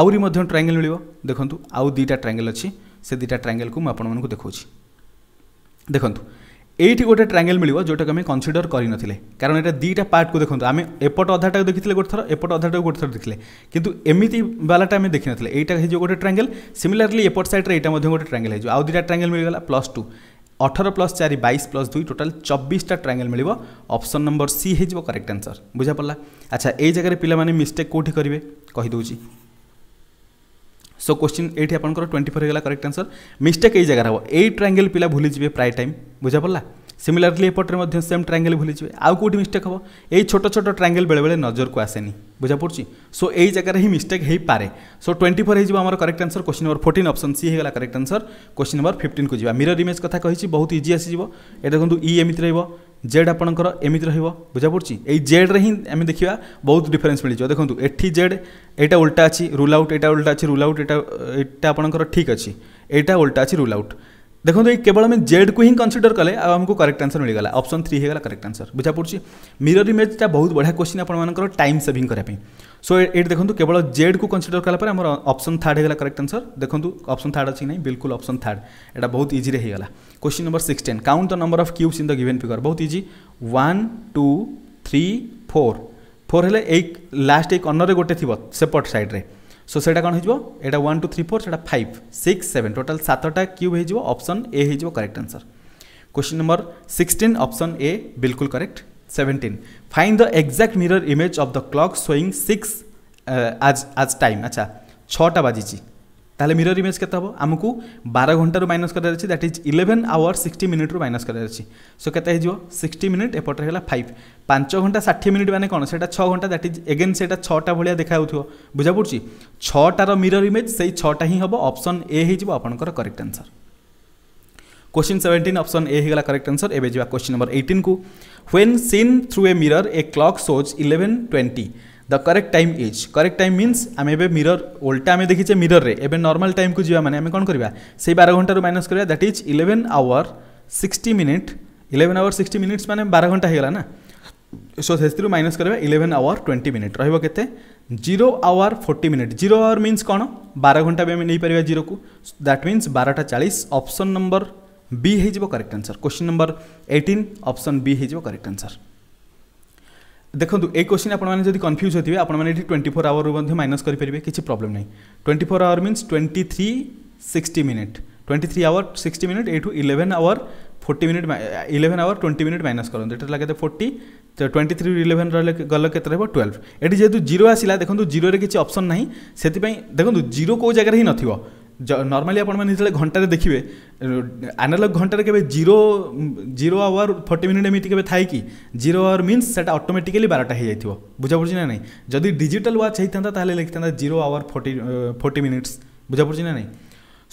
[SPEAKER 1] আহরি মধ্যে ট্রাঙ্গেল মিলব দেখুন আউ দুইটা ট্রাঙ্গেল অছি সে দুইটা ট্রাঙ্গেলকে মু আপনার দেখাচ্ছি দেখুন এইটি গোটে ট্রাঙ্গেল মিলব যেটাকে আমি কনসিডর করে নথিলে কারণ এটা দুইটা পার্টকু দেখুন আমি এপট অধাটা দেখিলে গোটে থর এপট অধাটা গোটে থর দেখলে কিন্তু এমিতি বালাটা আমি দেখি নথিলে এইটা হয়ে গোটে ট্রাঙ্গেল সিমিলারলি এপট সাইড্রে এইটা মধ্যে গোটে ট্রাঙ্গেল হয়ে আউ দুইটা ট্রাঙ্গেল মিলিগলা প্লস টু অঠর প্লস চারি বাইশ প্লস দুই টোটাল চব্বিশটা ট্রাঙ্গেল মিলব অপশন নম্বর সি হয়ে করেক্ট আনসর বুঝা পড়া আচ্ছা এই জায়গায় পিলা মানে মিস্টেক কোটি করবে কহিদেছি सो क्वेश्चन ये आपर ट्वेंटी फोर होगा करेक्ट आंसर मिस्टेक ये जगह हम ए ट्राएंगेल पिला भूली जाए प्राय टाइम बुझा पड़ा ସିମିଲାରଲି ଏପଟରେ ମଧ୍ୟ ସେମ୍ ଟ୍ରାଙ୍ଗେଲ୍ ଭୁଲିଯିବେ ଆଉ କେଉଁଠି ମିଷ୍ଟେକ୍ ହେବ ଏଇ ଛୋଟ ଛୋଟ ଟ୍ରାଙ୍ଗେଲ୍ ବେଳେବେଳେ ନଜରକୁ ଆସେନି ବୁଝାପଡ଼ୁଛି ସୋ ଏଇ ଜାଗାରେ ହିଁ ମିଷ୍ଟେକ୍ ହେଇପାରେ ସୋ ଟ୍ୱେଣ୍ଟି ଫୋର୍ ହେଇଯିବ ଆମର correct answer question number fourteen option C ହେଇଗଲା କରେକ୍ଟ ଆନ୍ସର କୋଶ୍ଚିନ୍ ନମ୍ବର ଫିଫ୍ଟିନ୍କୁ ଯିବା ମିରର ଇମେଜ୍ କଥା କହିଛି ବହୁତ ଇଜି ଆସିଯିବ ଏଇଟା ଦେଖନ୍ତୁ ଇ ଏମିତି ରହିବ জেড আপনার এমিতি রহব বুঝা পড়ছি এই জেড্রে হি আমি দেখা বহুত ডিফরেন্স মিলিযোগ দেখুন এটি জেড এটা উল্টা আছে রুল আউট এটা উল্টা আছে রুল আউট এটা এটা আপনার ঠিক আছে এটা উল্টা আছে রুল আউট ଦେଖନ୍ତୁ ଏଇ କେବଳ ଆମେ ଜେଡ଼୍କୁ ହିଁ କନସିଡ଼ର କଲେ ଆଉ ଆମକୁ କରେକ୍ଟ ଆନ୍ସର ମିଳିଗଲା ଅପସନ୍ ଥ୍ରୀ ହେଇଗଲା କରେକ୍ଟ ଆନ୍ସର ବୁଝାପଡ଼ୁଛି ମିରର ଇମେଜ୍ଟା ବହୁତ ବଢ଼ିଆ କ୍ୱେଶ୍ଚିନ୍ ଆପଣମାନଙ୍କର ଟାଇମ୍ ସେଭିଂ କରିବା ପାଇଁ ସୋ ଏଇଠି ଦେଖନ୍ତୁ କେବଳ ଜେଡ଼୍କୁ କନସିଡ଼ର କଲା ପରେ ଆମର ଅପସନ୍ ଥାର୍ଡ଼ ହେଇଗଲା କରେକ୍ଟ ଆନ୍ସର ଦେଖନ୍ତୁ ଅପସନ୍ ଥାର୍ଡ଼ ଅଛି କି ନାହିଁ ବିଲକୁଲ ଅପସନ୍ ଥାର୍ଡ଼ ଏଇଟା ବହୁତ ଇଜିରେ ହେଇଗଲା question number sixteen count the number of cubes in the given figure ବହୁତ easy one two three four four ହେଲେ ଏଇ ଲାଷ୍ଟ ଏଇ କର୍ଣ୍ଣରରେ ଗୋଟେ ଥିବ ସେପଟ ସାଇଡ଼୍ରେ सो সেটা কোণ হয়ে टू थ्री फोर से five six seven total seven cube সাতটা ए হয়ে option A question number sixteen option A बिल्कुल correct seventeen find the exact mirror image of the clock showing six आज आज टाइम अच्छा छटा बाजि তাহলে মিরর ইমেজ কেতে হব আমি বার ঘণ্টার মাইনস করার আছে that is eleven hour sixty মিনিট্রু মাইনস করার আছে সো কেতে হয়ে সিক্সটি মিনিট এপটে হল ফাইভ পাঁচ ঘণ্টা ষাঠিয়ে মিনিট মানে কোণ সেটা ছ ঘণ্টা দ্যাট ইজ এগেন সেটা ছটা ভাগ দেখা যাও বুঝা পড়ছি ছটার মিরর ইমেজ সেই ছটা হি হব অপশন এ হয়ে যাব আপনার correct answer question seventeen option A होगा करेक्ट आंसर एवं क्वेश्चन नंबर एटीन को when seen through a mirror a clock shows eleven twenty the correct time is correct time means आम एवं मिरर ओल्टा आम देखीचे मिरर में एवं नर्माल टाइम को जी मैंने कौन करवा से बार घंटार माइनस करवा that is eleven hour sixty minute eleven hour sixty minutes मैंने बार घंटा होगा ना सो से माइनस करवा इलेवेन आवर ट्वेंटी मिनिट रोते zero hour forty minute zero hour minus कौन बार घंटा भी आम नहीं पार जीरो को दैट मीनस बारटा चालीस अप्सन नंबर बी हो correct answer question number eighteen option B हो करेक्ट आंसर ଦେଖନ୍ତୁ ଏଇ କ୍ୱେଶ୍ଚିନ୍ ଆପଣମାନେ ଯଦି କନଫ୍ୟୁଜ୍ ହୋଇଥିବେ ଆପଣମାନେ ଏଠି ଟ୍ୱେଣ୍ଟି ଫୋର୍ ଆୱାରରୁ ମଧ୍ୟ ମାଇନସ୍ କରିପାରିବେ କିଛି ପ୍ରୋବ୍ଲେମ୍ ନାହିଁ twenty four hour means twenty three sixty minute twenty three hour sixty minute ଏଇଠୁ eleven hour forty minute eleven hour twenty minute minus କରନ୍ତୁ ଏଠାରେ ଲାଗେ ଫୋର୍ଟି ଟ୍ୱେଣ୍ଟି ଥ୍ରୀ ଇଲେଭେନ୍ ରହିଲେ ଗଲ କେତେ ରହିବ ଟୁଏଲ୍ଭ ଏଠି ଯେହେତୁ ଜିରୋ ଆସିଲା ଦେଖନ୍ତୁ ଜିରୋରେ କିଛି ଅପସନ୍ ନାହିଁ ସେଥିପାଇଁ ଦେଖନ୍ତୁ ଜିରୋ କେଉଁ ଜାଗାରେ ହିଁ ନଥିବ ନର୍ମାଲି ଆପଣମାନେ ଯେତେବେଳେ ଘଣ୍ଟାରେ ଦେଖିବେ ଆନାଲଗ୍ ଘଣ୍ଟାରେ କେବେ zero zero hour forty minute ଏମିତି କେବେ ଥାଏ କି ଜିରୋ ଆୱାର ମିନ୍ସ ସେଇଟା ଅଟୋମେଟିକାଲି ବାରଟା ହେଇଯାଇଥିବ ବୁଝାପଡ଼ୁଛି ନା ନାହିଁ ଯଦି ଡିଜିଟାଲ ୱାଚ୍ ହେଇଥାନ୍ତା ତାହେଲେ ଲେଖିଥାନ୍ତା zero hour forty forty minutes ବୁଝାପଡ଼ୁଛି ନା ନାହିଁ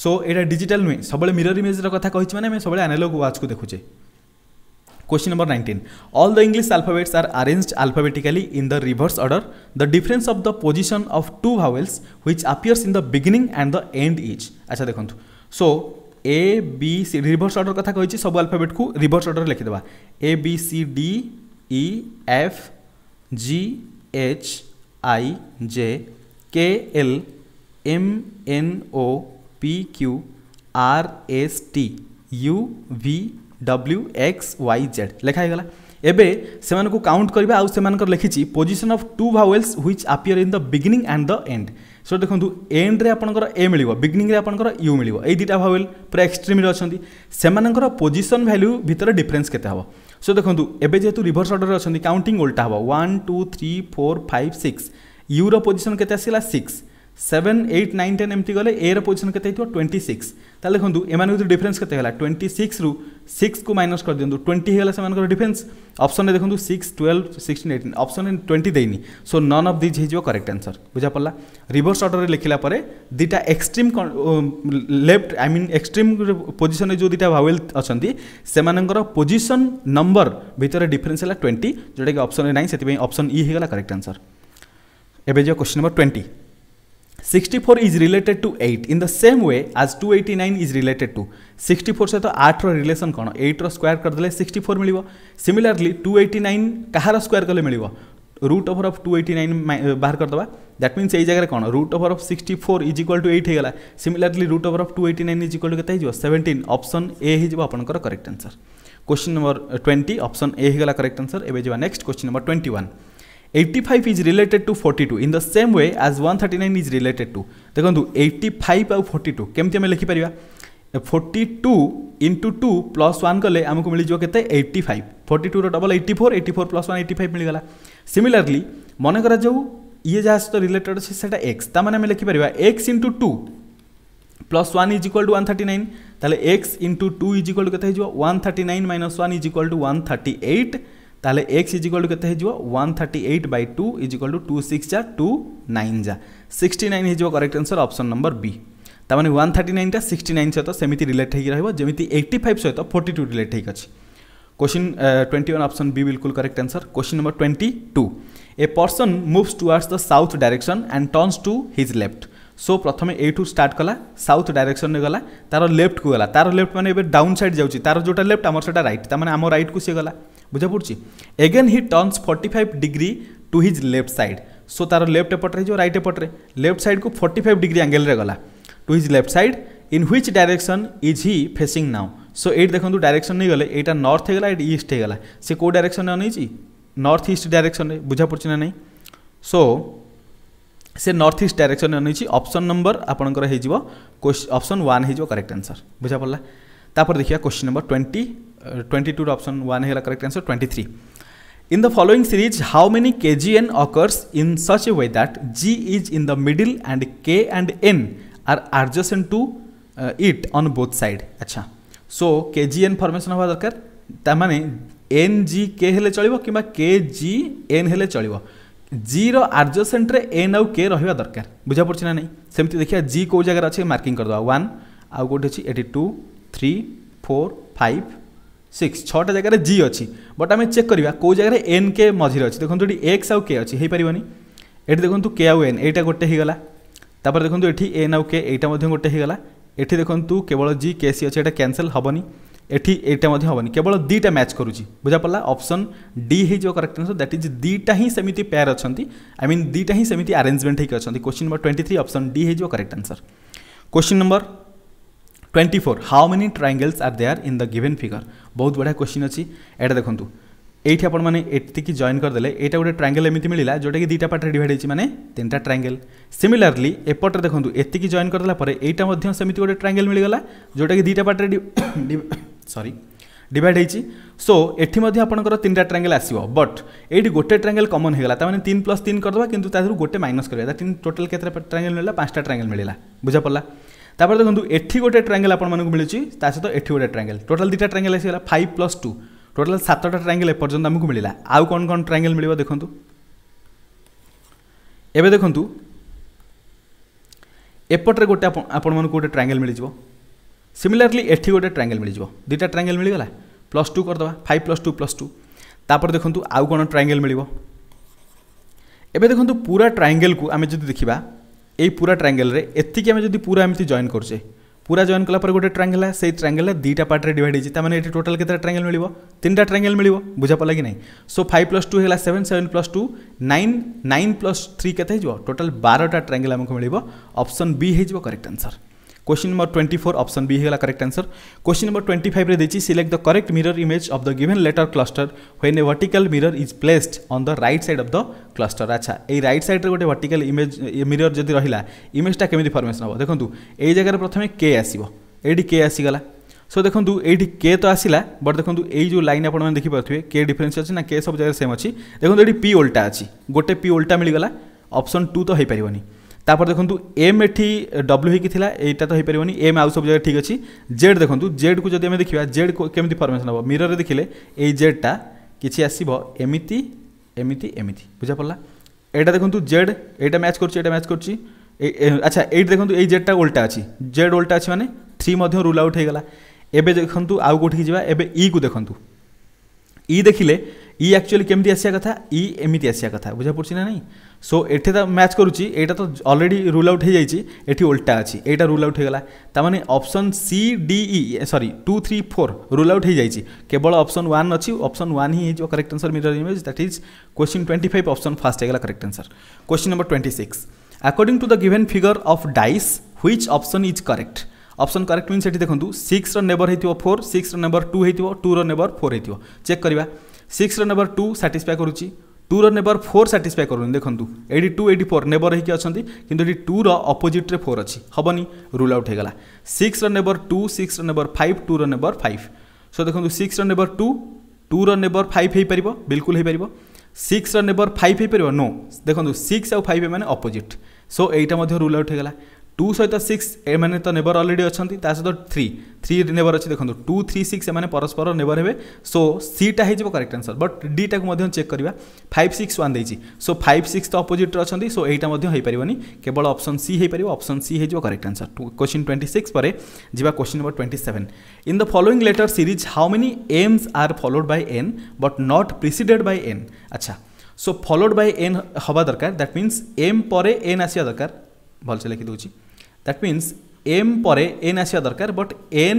[SPEAKER 1] ସୋ ଏଇଟା ଡିଜିଟାଲ ନୁହେଁ ସବୁବେଳେ ମିରର ଇମେଜର କଥା କହିଛି ମାନେ ଆମେ ସବୁବେଳେ ଆନାଲଗ୍ ୱାଚ୍କୁ ଦେଖୁଛେ Question number 19. All the English alphabets are arranged alphabetically in the reverse order. The difference of the position of two vowels which appears in the beginning and the end each. अच्छा देखନ୍ତୁ so A B C reverse order कथा कही सब आल्फाबेट को reverse W X Y Z লেখা হয়ে গলা এবে সেমানকু কাউন্ট করিবা আউ সেমানকর লিখিছি position of two vowels which appear in the beginning end the end so দেখন্তু এন্ডরে আপনার এ মিলিব বিগিনিংরে আপনার ইউ মিলিব এই দুইটা ভাওয়েল পুরা এক্সট্রিমরে অনেক সেমানকর পজিশন ভ্যালু ভিতরে ডিফরেন্স কেতে হব সো দেখন্তু এবে যেহেতু রিভর্স অর্ডর অনেক কাউন্টিং ওল্টা হব one two three four five six ইউর পজিশন কেতে আসিলা six seven eight nine ten एमती गले ए रोजिशन के ट्वेंटी सिक्स देखो एम डिफरेन्स के ट्वेंटी सिक्स रु सिक्स को माइनस कर दिखाँ ट्वेंटी होगा से डिफरेन्स अप्सन में देखो six twelve sixteen eighteen option twenty देनी सो नन अफ दिज हो करेक्ट आंसर बुझा पड़ा रिवर्स अर्डर में लिखला दुटा extreme left I mean extreme position जो दुटा भावेल अच्छा से पोजिशन नंबर भितर डिफरेन्स है ट्वेंटी जोटा कि अप्सन नाई से अप्सन इ होगा करेक्ट आंसर एवं जो question number twenty 64 is related to 8 in the same way as 289 is related to 64 सहित आठ रिलेसन कौन एट स्क्वयर करदे 64 मिल एटी नाइन कहार स्क्वयर कले मिल रुट ओवर अफ नाइन बाहर करदे दैट मीन से जगह कौन root over of four is equal to eight होगा similarly root over of nine is equal to के सेवेन्टीन अप्सन ए हो आपंकर correct answer question number twenty option A होगा करेक्ट आंसर एवं next question number twenty one 85 is related to 42 in the same way as 139 is related to देखो 85 आउ टू केमती आम लिखिपर two into two plus one कले आमको मिल जाए के एट्टी फाइव फोर्टी टूर double eighty four eighty four plus one eighty five मिलगला सिमिलरली मन कर ये जहाँ सहित रिलेटेड अच्छे से एक्स तमें लिखिपर X into two plus one is equal to one thirty nine तेल X into two is equal to के one thirty nine minus one is equal to one thirty eight তাহলে एक्स ইজ ইকুয়াল টু কেতে হয়ে one thirty eight by two is equal to two six যা টু নাইন যা সিক্সটি নাইন হয়ে correct answer option number B তার नाइन सहित सेमती रिलेट সিক্সটি নাইন সহ সেমিতি রিলেট হয়ে রহব যেমি eighty five question twenty one option B बिल्कुल correct answer question number twenty two a person moves towards the south direction and turns to his left so प्रथम एठू स्टार्ट कला साउथ डायरेक्शन रे गला तार लेफ्ट को गला तार लेफ्ट मैंने डाउन सैड जाउची तार जोटा लेफ्ट हमर सेटा राइट त माने हमर को सी गला बुझा पड़ी again he turns forty five degree to his left side so तार लेफ्ट एपटे हो रईट एपटे लेफ्ट सैड को फोर्टी फाइव डिग्री आंगेल गला to his left side in which direction is he facing now so ये देखो डायरेक्शन नहीं गले यहाँ नर्थ होगा एट ईस्ट होगा से कौ डायरेक्शन नहीं नर्थ ईस्ट डायरेक्शन बुझा पड़ी ना नहीं सो से नर्थ ईस्ट डायरेक्शन नहीं अप्सन नंबर आपंकर अप्सन वन हो करेक्ट आंसर बुझा पड़ा तापर देखिए क्वेश्चन नंबर ट्वेंटी ट्वेंटी टूर अपसन वन है correct answer twenty three in the following series how many K G N occurs in such a way that G is in the middle and K and N are adjacent to it on both side अच्छा सो के जी एन फर्मेसन हवा दरकार मैंने एन जि के हेले चल कि जि एन हेले चल जी रर्जसेंट रे एन आउ के रहा दरकार बुझा पड़ी ना नहीं सेमती देखिए जी कौ जगह अच्छे मार्किंग करदे वन आउ गोटे अच्छी एटी two three four five six छटा जगार जि अच्छी बट आम चेक करवा कौ जगह एन के मझे अच्छी देखो ये एक्स आउ के अच्छी हो पार ये देखो के आउ एन यहाँ गोटे होगा तापर देखो ये एन आउ के यहाँ गोटे होगा ये देखो केवल जि के सी अच्छे यहाँ कैनसल हेनी এটি এইটা মধ্যে হবনি কেবল দুইটা ম্যাচ করুছি বুঝা পড়া অপশন ডি হয়ে করেক্ট আনসর দ্যাট ইজ দুইটা হি সেমিতি পেয়ার অনেক আই মিন দুইটা হি সেমিতি আরেঞ্জমেন্ট হয়ে অনেক question number twenty three option D হয়ে correct answer question number twenty four how many triangles are there in the given figure बहुत बढ़िया क्वेश्चन अच्छी एटा देखूँ এইটি আপনার মানে এটিকি জয়েন করেদেলে এইটা গোটে ট্রাঙ্গেল এমনি মিলা যেটা কি দুইটা পার্টে ডিভাইড হয়েছে মানে তিনটা ট্রাঙ্গেল সিমিলারলি এপটে দেখুন এতিকি জয়েন করেদেলা পরে এইটা সেমিতি গোটে ট্রাঙ্গেল মিলিগলা যেটা কি দুইটা পার্টে সরি ডিভাইড হয়েছি সো এটি আপনার তিনটা ট্রাঙ্গেল আসব বট এইটি গোটে ট্রাঙ্গেল কমন হয়ে গেল তার মানে তিন প্লস তিন করদেবা কিন্তু তাদের গোটে মাইনস করা তিন টোটাল কেতটা ট্রাঙ্গেল মিলা পাঁচটা ট্রাঙ্গেল মিলা বুঝা পড়া ତାପରେ ଦେଖନ୍ତୁ ଏଠି ଗୋଟେ ଟ୍ରାଙ୍ଗେଲ୍ ଆପଣମାନଙ୍କୁ ମିଳୁଛି ତା ସହିତ ଏଠି ଗୋଟେ ଟ୍ରାଙ୍ଗେଲ୍ ଟୋଟାଲ୍ ଦୁଇଟା ଟ୍ରାଙ୍ଗେଲ୍ ଆସିଗଲା ଫାଇଭ୍ ପ୍ଲସ୍ ଟୁ ଟୋଟାଲ୍ ସାତଟା ଟ୍ରାଙ୍ଗେଲ୍ ଏପର୍ଯ୍ୟନ୍ତ ଆମକୁ ମିଳିଲା ଆଉ କ'ଣ କ'ଣ ଟ୍ରାଙ୍ଗେଲ୍ ମିଳିବ ଦେଖନ୍ତୁ ଏବେ ଦେଖନ୍ତୁ ଏପଟରେ ଗୋଟେ ଆପଣମାନଙ୍କୁ ଗୋଟେ ଟ୍ରାଙ୍ଗେଲ୍ ମିଳିଯିବ ସିମିଲାରଲି ଏଠି ଗୋଟେ ଟ୍ରାଙ୍ଗେଲ୍ ମିଳିଯିବ ଦୁଇଟା ଟ୍ରାଙ୍ଗେଲ୍ ମିଳିଗଲା ପ୍ଲସ୍ ଟୁ କରିଦେବା five plus two plus two ତାପରେ ଦେଖନ୍ତୁ ଆଉ କ'ଣ ଟ୍ରାଙ୍ଗେଲ୍ ମିଳିବ ଏବେ ଦେଖନ୍ତୁ ପୁରା ଟ୍ରାଙ୍ଗେଲ୍କୁ ଆମେ ଯଦି ଦେଖିବା এই পুরা ট্রাঙ্গেলরে এতিকি আমি যদি পুরা এমনি জয়েন করছে পুরা জয়েন কলা পরে গোটে ট্রাঙ্গেল সেই ট্রাঙ্গেল দুইটা পার্টরে ডিভাইড হয়েছে তার মানে এটি টোটাল কেতে ট্রাঙ্গেল মিলব তিনটা ট্রাঙ্গেল মিলব বুঝা পড়া কি না সো ফাইভ প্লস টু হল seven seven plus two nine nine plus three কেতে হয়ে টোটাল বারোটা ট্রাঙ্গেল আমাকে মিলব অপশন বি হয়ে correct answer question number twenty four option B है correct answer question number twenty five देखिए select the correct mirror image of the given letter cluster when a vertical mirror is placed on the right side of the cluster अच्छा ये रईट सैड्रे गोटे वर्टिकल इमेज मिरर जदि रहा इमेजटा केमी फर्मेसन हम देखो ये जगह प्रथम के आसो ये के आसीगला सो देखो ये के तो आसला बट देखो ये जो लाइन आप देखिपे के डिफरेन्स अच्छे ना के सब जगह सेम अच्छी देखो ये पी ओल्टा अच्छी गोटे पी ओल्टा मिलगला अप्सन टू तो हो पारनी তারপর দেখুন এম এটি ডব্লু হইকি লা এইটা তো হইপারবনি এম আউ সব জায়গায় ঠিক আছে জেড দেখুন জেড কু যদি আমি দেখা জেড কেমি ফর্মেসন হব মিররে দেখলে এই জেডটা কিছু আসব এমিতি এমিতি এমিতি বুঝা পড়লা এটা দেখুন জেড এইটা ম্যাচ করছি এটা ম্যাচ করছি আচ্ছা এইটা দেখুন এই জেডটা ওল্টা আছে জেড ওল্টা আছে মানে থ্রি মধ্যে রুল আউট হয়ে গলা এবে দেখুন আউ কোঠিকি যা এবে ই কু দেখুন ই দেখিলে ই আকচুয়ালি কেমি আসা কথা ই এমিতি আসা কথা বুঝা পড়ছি না নাই সো এটি তা ম্যাচ করুছি এইটা তো অলরেডি রুল আউট হয়ে যাইছি এটি উল্টা আছে এইটা রুল আউট হয়ে গেল তার মানে option C D E sorry two three four rule out হয়ে যাইছি কেবল অপশন ওয়ান অছি অপশন ওয়ান হি is correct answer mirror image that is question twenty five option first হয়ে গেল correct answer question number twenty six according to the given figure of dice which option is correct option correct means এটি দেখুন সিক্সর নেবর হয়ে ফোর সিক্সর নেবর টু হয়ে টুর নেবর ফোর হয়ে চেক করা সিক্সর নেবর টু সাটিসফাই করুছি টুর নেবর ফোর সাটিসফাই করুনি দেখুন এটি টু এটি ফোর নেবর হয়েকি অনেক কিন্তু এটি টুর অপোজিট্রে ফোর অছি হবনি রুল আউট হয়ে গলা six neighbour two six neighbour five টুর নেবর ফাইভ সো দেখুন সিক্স নেবর টু টুর নেবর ফাইভ হয়ে পার বিলকুল হয়ে পার সিক্স নেবর ফাইভ হয়ে পার নো দেখুন সিক্স আউ ফাইভ মানে অপোজিট সো এইটা মধ্যে রুল আউট হয়ে গলা टू सहित सिक्स एମାନେ ତ ନେବର ଅଲରେଡ଼ି ଅଛନ୍ତି ତା ସହିତ ଥ୍ରୀ ଥ୍ରୀ ନେବର ଅଛି ଦେଖନ୍ତୁ ଟୁ ଥ୍ରୀ ସିକ୍ସ ଏମାନେ ପରସ୍ପର ନେବର ହେବେ ସୋ ସିଟା ହେଇଯିବ କରେକ୍ଟ ଆନ୍ସର୍ ବଟ୍ ଡିଟାକୁ ମଧ୍ୟ ଚେକ୍ କରିବା ଫାଇଭ୍ ସିକ୍ସ ୱାନ୍ ଦେଇଛି ସୋ ଫାଇଭ୍ ସିକ୍ସ ତ ଅପୋଜିଟ୍ରେ ଅଛନ୍ତି ସୋ ଏଇଟା ମଧ୍ୟ ହେଇପାରିବନି କେବଳ ଅପସନ୍ ସି ହେଇପାରିବ ଅପସନ୍ ସି ହେଇଯିବ correct answer question twenty six ପରେ ଯିବା question number twenty seven in the following letter series how many M's are followed by N but not preceded by N ଆଚ୍ଛା ସୋ ଫଲୋଡ୍ ବାଇ ଏନ୍ ହେବା ଦରକାର ଦ୍ୟାଟ୍ ମିନ୍ସ ଏମ୍ ପରେ ଏନ୍ ଆସିବା ଦରକାର ଭଲସେ ଲେଖିଦେଉଛି দ্যাট মিন্স এম পরে এন আসা দরকার বট এন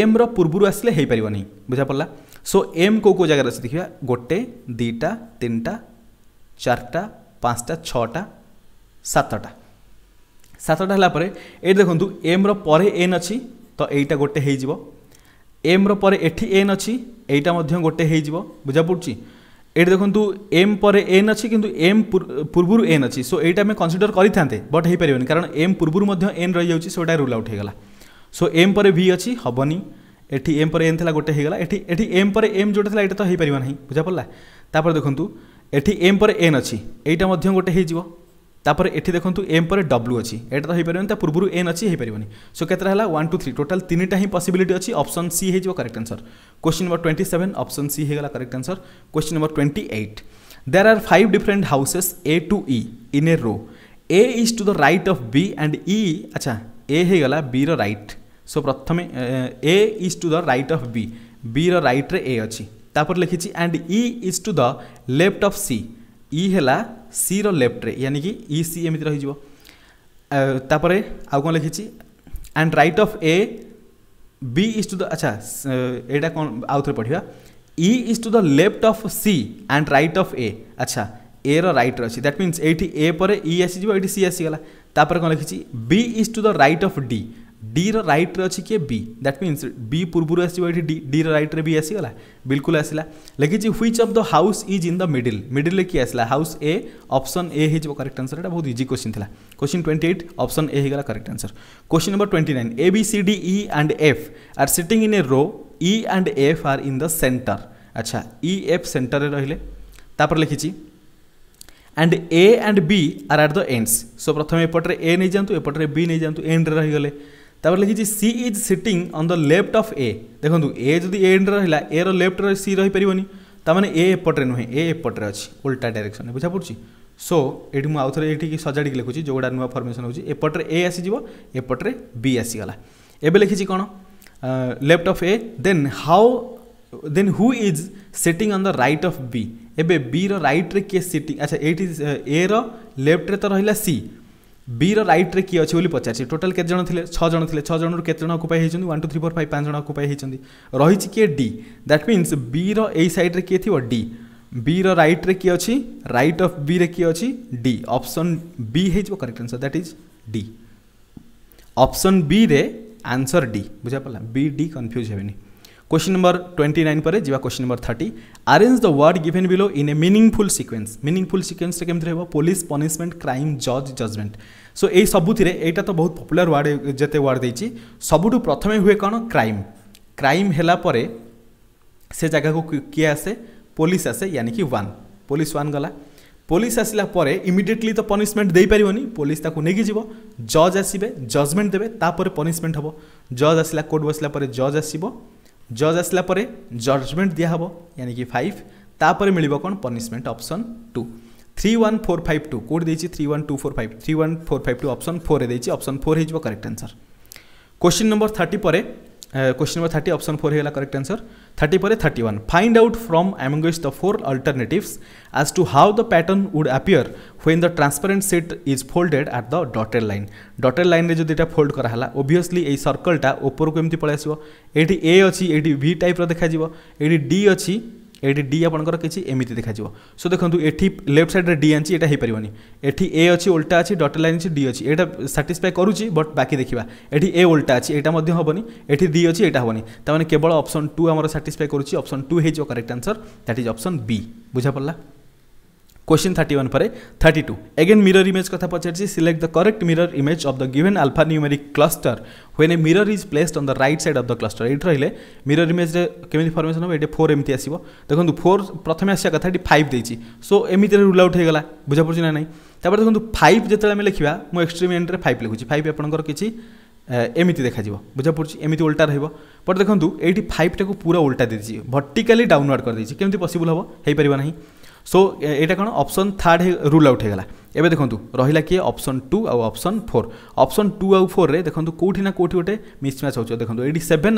[SPEAKER 1] এম্র পূর্বর আসলে হয়ে পার না বুঝা পড়া সো এম কেউ কেউ জায়গায় আছে দেখা গোটে দুইটা তিনটা চারটা পাঁচটা ছটা সাতটা সাতটা হলাপরে এইটি দেখুন এম্র পরে এন অছি তো এইটা গোটে হয়ে যাব এম্র পরে এটি এন অছি এইটা মধ্যে গোটে হয়ে যাব বুঝা পড়ুছি ये देखो एम पर एन अच्छी एम पूर्व एन अच्छी सो ये आम कनसीडर करें बट हो पारे कारण एम पूर्व एन रही जाए सोटा रुल आउट होगा सो एम पर भि अच्छी हेनी एटी एम पर एन थी गोटे होगा ये एम पर एम जोटा ये तो हो पार बुझा पड़ा तापर देखूँ एटी एम पर एन अच्छी यहाँ गोटे हो তারপরে এটি দেখুন এম পরে ডব্লু অছি এটা তো হয়ে তা পূর্ব এন অছি হয়ে পারি সো কেতটা হল ওয়ান টু থ্রি টোটাল তিনটা হি পসিবিলিটি অছি অপশন সি হয়ে যাব correct answer question number twenty seven option C হয়ে গেল correct answer question number twenty eight there are five different houses A to E in a row A is to the right of B and E अच्छा ए हो गला बी रईट सो प्रथम A is to the right of B B रईट्रे ए अच्छी तापर लिखी एंड इ is to the left of C E ହେଲା ସିର ଲେଫ୍ଟରେ ୟାନି କି ଇ ସି ଏମିତି ରହିଯିବ ତାପରେ ଆଉ କ'ଣ ଲେଖିଛି and right of A B is to the ଆଚ୍ଛା ଏଇଟା କ'ଣ ଆଉଥରେ ପଢ଼ିବା E is to the left of C and right of A ଆଚ୍ଛା এর রাইটরে অছি দ্যাট মিন্স এইটি এ পরে ই আসিযোগ এইটি সি আসিগলা তাপরে কম লিখিছি B is to the right of D D র রাইট রে অছি কি বি দ্যাট মিন্স বি পূর্বরু আসিব এটি ডি ডি র রাইট রে বি আসিগলা বিলকুল আসিলা লিখিছি which of the house is in the middle middle রে কি আসিলা হাউস এ অপশন এ হইଯିବ करेक्ट आंसर এটা বহুত ইজি কোশ্চেন থিলা কোশ্চেন 28 অপশন এ হইগলা correct answer question number 29 A B C D E and F are sitting in a row E and F are in the centre আচ্ছা ই এফ সেন্টারে রহিলে তারপর লিখিছি and A and B are at the ends so प्रथम एपटे ए नहीं जातु एपटे बी नहीं जातु एंड रहीगले তারপর লিখিছি C is sitting on the left of A দেখুন এ যদি এ এন্ডে রহিলা এ র লেফট সি রহিপারিবনি তার মানে এ এপটে নুহে এ এপটে অছি উল্টা ডাইরেকশনে বুঝা পড়ছি সো এটি মু আউথরে এটিকি সজাড়িকি লিখুছি যেগুলা নূয়া ফর্মেসন হচ্ছে এপটে এ আসিযোগ এপটে বি আসিগলা এবে লিখিছি কোণ left of A then how then who is sitting on the right of B এবে বি র রাইট্রে কিয়ে সিটিং আচ্ছা এইটি এ র লেফট্রে তো রহিলা সি ବିର ରାଇଟ୍ରେ କିଏ ଅଛି ବୋଲି ପଚାରିଛି ଟୋଟାଲ୍ କେତେ ଜଣ ଥିଲେ ଛଅ ଜଣ ଥିଲେ ଛଅ ଜଣରୁ କେତେ ଜଣ ଅକୁପାଇ ହେଇଛନ୍ତି one two three four five ପାଞ୍ଚ ଜଣ ଅକୁପାଇ ହେଇଛନ୍ତି ରହିଛି କିଏ ଡି ଦ୍ୟାଟ୍ ମିନ୍ସ ବିର ଏଇ ସାଇଡ଼୍ରେ କିଏ ଥିବ ଡି ବିର ରାଇଟ୍ରେ କିଏ ଅଛି ରାଇଟ୍ ଅଫ୍ ବିରେ କିଏ ଅଛି ଡି ଅପସନ୍ ବି ହେଇଯିବ correct answer that is D option ବିରେ ଆନ୍ସର୍ ଡି ବୁଝିପାରିଲା ବି ଡି କନଫ୍ୟୁଜ୍ ହେବେନି क्वेश्चन नंबर ट्वेंटी नाइन पर जी question number 30 arrange the word given below in a meaningful sequence meaningful sequence केमती हो पुलिस पनिशमेंट क्राइम जज जजमेंट सो यही सबुति यहाँ तो बहुत पपुलार वार्ड जिते वार्ड देती सबुठ प्रथम हुए कौन क्राइम क्राइम है से जगह को किए आसे पुलिस आसे यानी कि वन पुलिस वन गला पुलिस आसला इमिडिएटली तो তো दे पार পুলিশ তাকে নেকি যাব জজ আসবে জজমেন্ট দেবে তাপরে পনিশমেন্ট হব জজ আসিলা কোর্ট বসিলা পরে জজ जज आसला जजमेंट दिहब यानी कि फाइव तापर मिल कौन punishment option two three one four five two कौट दे three one two four five three one four five two option four option four हो correct answer question number thirty पर question number thirty option four होगा करेक्ट आंसर 30 ପରେ 31 find out from amongst the four alternatives as to how the pattern would appear when the transparent sheet is folded at the dotted line dotted line ରେ ଯଦି ଏଟା fold କରାହେଲା obviously a circle ଟା ଉପରକୁ ଏମିତି ପଳେଇ ଆସିବ ଏଠି a ଅଛି ଏଠି v type ର ଦେଖାଯିବ ଏଠି d ଅଛି ଏଇଠି ଡି ଆପଣଙ୍କର କିଛି ଏମିତି ଦେଖାଯିବ ସୋ ଦେଖନ୍ତୁ ଏଠି ଲେଫ୍ଟ ସାଇଡ଼୍ରେ ଡି ଆଣିଛି ଏଇଟା ହେଇପାରିବନି ଏଠି ଏ ଅଛି ଓଲ୍ଟା ଅଛି ଡଟ୍ ଲାଇନ୍ ଅଛି ଡି ଅଛି ଏଇଟା ସାଟିସ୍ଫାଏ କରୁଛି ବଟ୍ ବାକି ଦେଖିବା ଏଠି ଏ ଓଲ୍ଟା ଅଛି ଏଇଟା ମଧ୍ୟ ହେବନି ଏଠି ଡି ଅଛି ଏଇଟା ହେବନି ତା'ମାନେ କେବଳ ଅପସନ୍ ଟୁ ଆମର ସାଟିସ୍ଫାଏ କରୁଛି ଅପସନ୍ ଟୁ ହେଇଯିବ correct answer that is option B ବୁଝା ପଡ଼ିଲା क्वेश्चन थर्टी वन पर thirty two again mirror image कथा पचार select the correct mirror image of the given alphanumeric cluster when a mirror is placed on the right side of the cluster ये रही मिरर इमेज केमी फर्मेसन हम फोर एमती आसो देखो फोर प्रथम आसा कथा फाइव देती सो एम रूल आउट होगा बुझा पड़ी ना ना তাপরে দেখুন ফাইভ যেত আমি লিখবা মু এক্সট্রিম फाइव ফাইভ লিখুছি ফাইভ আপনার কিছু এমিতি দেখা বুঝা পড়ছে এমিতি উল্টা রহব বট দেখুন এইটি ফাইভটা পুরা উল্টা দিয়েছি ভর্টিকালি ডাউনওয়ার্ড করে দিয়েছি কেমি পসিবল হব হয়ে পার না সো এটা কোণ অপশন থার্ড রুল আউট হয়ে গেল এবে দেখুন রহিলা কি option two option four option two আোর্রে দেখুন কোটি না কোটি গোটে মিসম্যাচ হচ্ছে দেখুন এইটি সেভেন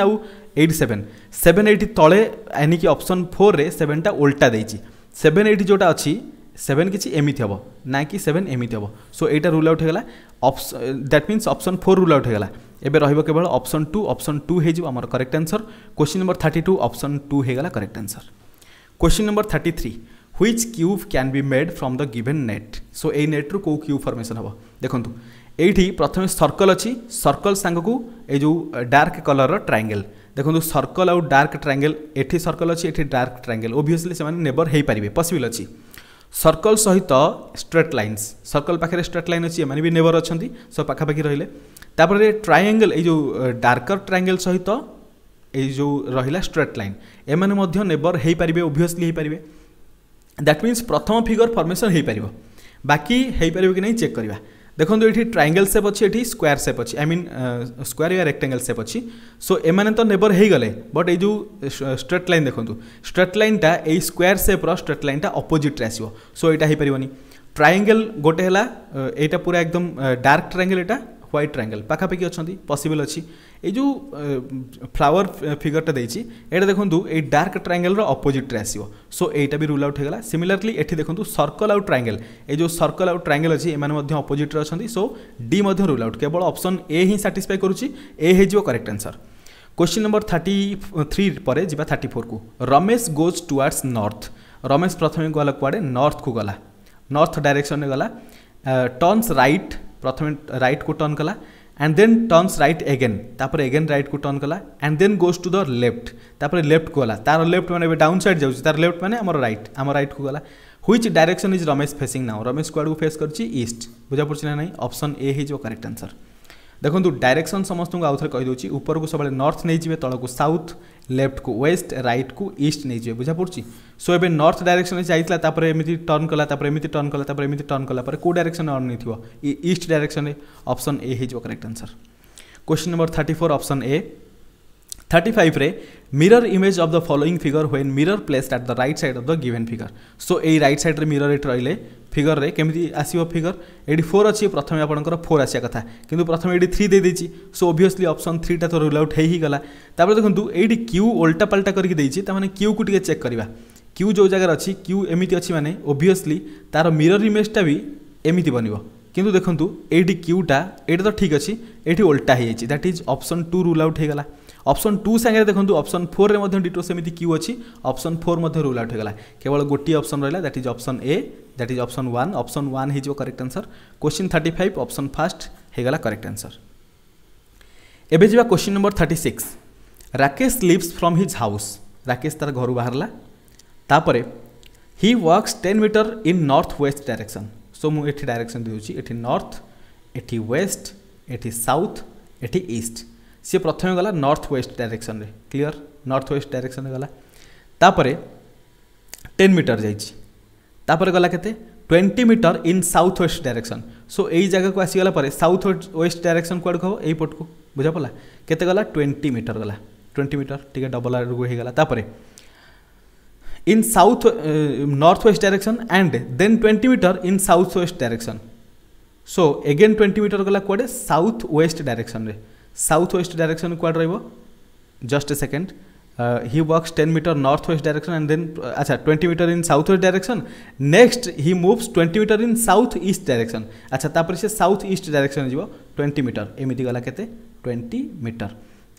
[SPEAKER 1] আইটি সেভেন সেভেন এইটি তলে এনিকি অপশন ফোর্রে সেভেনটা ওল্টা দিয়েছি সেভেন এইটি যেটা অছি সেভেন কিছু এমিতি হব না কি সেভেন এমিতি হব সো এইটা রুল আউট হয়ে গেল oops that means option four rule out হয়ে গেল এবে রহব কেবল অপশন টু অপশন টু হয়ে যাব আমার correct answer question number thirty two option two হয়ে গেল correct answer question number thirty three which cube can be made from the given net so ଏଇ ନେଟ୍ରୁ କେଉଁ କ୍ୟୁବ୍ ଫର୍ମେସନ୍ ହେବ ଦେଖନ୍ତୁ ଏଇଠି ପ୍ରଥମେ ସର୍କଲ୍ ଅଛି ସର୍କଲ୍ ସାଙ୍ଗକୁ ଏଇ ଯେଉଁ ଡାର୍କ କଲର୍ର ଟ୍ରାଙ୍ଗେଲ୍ ଦେଖନ୍ତୁ ସର୍କଲ୍ ଆଉ ଡାର୍କ ଟ୍ରାଙ୍ଗେଲ୍ ଏଠି ସର୍କଲ୍ ଅଛି ଏଠି ଡାର୍କ ଟ୍ରାଙ୍ଗେଲ୍ ଓଭିୟସ୍ଲି ସେମାନେ ନେବର୍ ହୋଇପାରିବେ ପସିବଲ୍ ଅଛି ସର୍କଲ୍ ସହିତ ଷ୍ଟ୍ରେଟ୍ ଲାଇନ୍ସ ସର୍କଲ୍ ପାଖରେ ଷ୍ଟ୍ରେଟ୍ ଲାଇନ୍ ଅଛି ଏମାନେ ବି ନେବର୍ ଅଛନ୍ତି ସୋ ପାଖାପାଖି ରହିଲେ ତାପରେ ଟ୍ରାଏଙ୍ଗେଲ୍ ଏଇ ଯେଉଁ ଡାର୍କର ଟ୍ରାଏଙ୍ଗେଲ୍ ସହିତ ଏଇ ଯେଉଁ ରହିଲା ଷ୍ଟ୍ରେଟ୍ ଲାଇନ୍ ଏମାନେ ମଧ୍ୟ ନେବର୍ ହୋଇପାରିବେ ଓଭିୟସ୍ଲି ହୋଇପାରିବେ দ্যাট মিন্স প্রথম ফিগর ফর্মেসন হয়েপার বাকি হয়েপার কি না চেক করা দেখুন এটি ট্রাঙ্গেল সেপ অছি এটি স্কোয়ার সেপ অছি আই মিন স্কোয়ার ইয়া রেক্টাঙ্গেল সেপ অছি সো এমানে তো নেবর হয়েগলে বট এই যে স্ট্রেট লাইন দেখুন স্ট্রেট লাইনটা এই স্কোয়ার সেপ্র স্ট্রেট লাইনটা অপোজিট্রে আসব সো এটা হয়েপারনি ট্রাঙ্গেল গোটে হল এইটা পুরা একদম ডার্ক ট্রাঙ্গেল এটা হোয়াইট ট্রাঙ্গেল পাখাপাখি অনেক পসিবল অছি এই যে ফ্লাওয়ার ফিগরটা দিয়েছি এটা দেখুন এই ডার্ক ট্রাঙ্গেলর অপোজিট্রে আসব সো এইটা বি রুল আউট হয়ে গেল সিমিলারলি এটি দেখুন সর্কল আউ ট্রাঙ্গেল এই যে সর্কল আউ ট্রাঙ্গেল অছি এমানে মধ্যে অপোজিট্রে অনেক সো ডি মধ্যে রুল আউট কেবল অপশন এ হি সাটিসফাই করুছি এ হয়ে যাব correct answer question number thirty three पर जा थर्टी फोर को Ramesh goes towards north Ramesh प्रथम गला कड़े नर्थ को गला नर्थ डायरेक्शन गला टर्नस रईट प्रथमे रईट को टर्न कला and then turns right again तापर एगेन राइट को टर्न कला and then goes to the left तापर लेफ्ट को गला तार लेफ्ट मैंने डाउन सैड जाऊँ तार लेफ्ट मैंने आम रईट आम रईट को गला which direction is Ramesh facing now Ramesh कुआड़ को फेस कर बुझा पड़ी ना नहीं अप्सन ए हो करेक्ट आंसर ଦେଖନ୍ତୁ ଡାଇରେକ୍ସନ୍ ସମସ୍ତଙ୍କୁ ଆଉଥରେ କହିଦେଉଛି ଉପରକୁ ସବୁବେଳେ ନର୍ଥ ନେଇଯିବେ ତଳକୁ ସାଉଥ୍ ଲେଫ୍ଟକୁ ୱେଷ୍ଟ ରାଇଟ୍କୁ ଇଷ୍ଟ ନେଇଯିବେ ବୁଝାପଡ଼ୁଛି ସୋ ଏବେ ନର୍ଥ ଡାଇରେକ୍ସନ୍ରେ ଯାଇଥିଲା ତାପରେ ଏମିତି ଟର୍ନ କଲା ତାପରେ ଏମିତି ଟର୍ନ କଲା ତାପରେ ଏମିତି ଟର୍ନ କଲା ପରେ କେଉଁ ଡାଇରେକ୍ସନ୍ରେ ଅନ୍ ନେଇଥିବ ଇଷ୍ଟ ଡାଇରେକ୍ସନ୍ରେ ଅପସନ୍ ଏ ହେଇଯିବ correct answer question number thirty four option A 35 रे mirror image of the following figure when mirror placed at the right side of the given figure so এই right side রে mirror এটি রইলে ফিগর রে কেমিতি আসিব ফিগর এটি 4 আছে প্রথমে আপনার 4 আসিয়া কথা কিন্তু প্রথমে এটি 3 দেই দেইছি সো অবভিয়াসলি অপশন 3 টা তো রুল আউট হেই হি গলা তারপরে দেখুন এইটি কিউ উল্টা পাল্টা করিকি দেইছি তার মানে কিউ কু টিকে চেক করিবা কিউ যে জায়গায় অছি কিউ এমিতি অছি মানে অবভিয়াসলি তার মিরর ইমেজটা বি এমিতি বনিব কিন্তু দেখুন এইটি কিউটা এটা তো ঠিক আছে এটি উল্টা হয়ে যাই that is option two rule out হয়ে গলা অপশন 2 সাঙ্গে দেখন্ত অপশন 4 ৰ মদ্যে ডিটো セミ তি কিউ আছে অপশন 4 মদ্যে ৰুল আউট হে গলা কেৱল গুটি অপশন ৰাইলা that is option A that is option 1 option 1 is the correct answer question 35 option first হে গলা करेक्ट আনসার এবে জিবা question number 36 Rakesh leaves from his house Rakesh তার ঘৰৰ বাহিৰল তাৰ পাৰে he walks 10 metres in northwest direction so মু এতি ডাইরেকচন দিউচি এতি নৰ্থ এতি west এতি সাউথ এতি east सी प्रथम गला नर्थ वेस्ट डायरेक्शन रे क्लियर नर्थ वेस्ट डायरेक्शन गलापर टेन मीटर जापर गला के twenty metres in south west direction so यही जगह को आसीगला साउथ वेस्ट डायरेक्शन कुआड़क हम यहीपट को बुझा पड़ा के ट्वेंटी मीटर गला ट्वेंटी मीटर टी डबल आर को होगा in south north west direction and then twenty metres in south west direction so again twenty metres गला कौटे साउथ वेस्ट डायरेक्शन में south west direction kuad rahibo just a second uh, he walks 10 meter north west direction and then uh, acha 20 meter in south west direction next he moves 20 meter in south east direction acha tapare se south east direction jibo 20 meter emiti gala kete 20 meter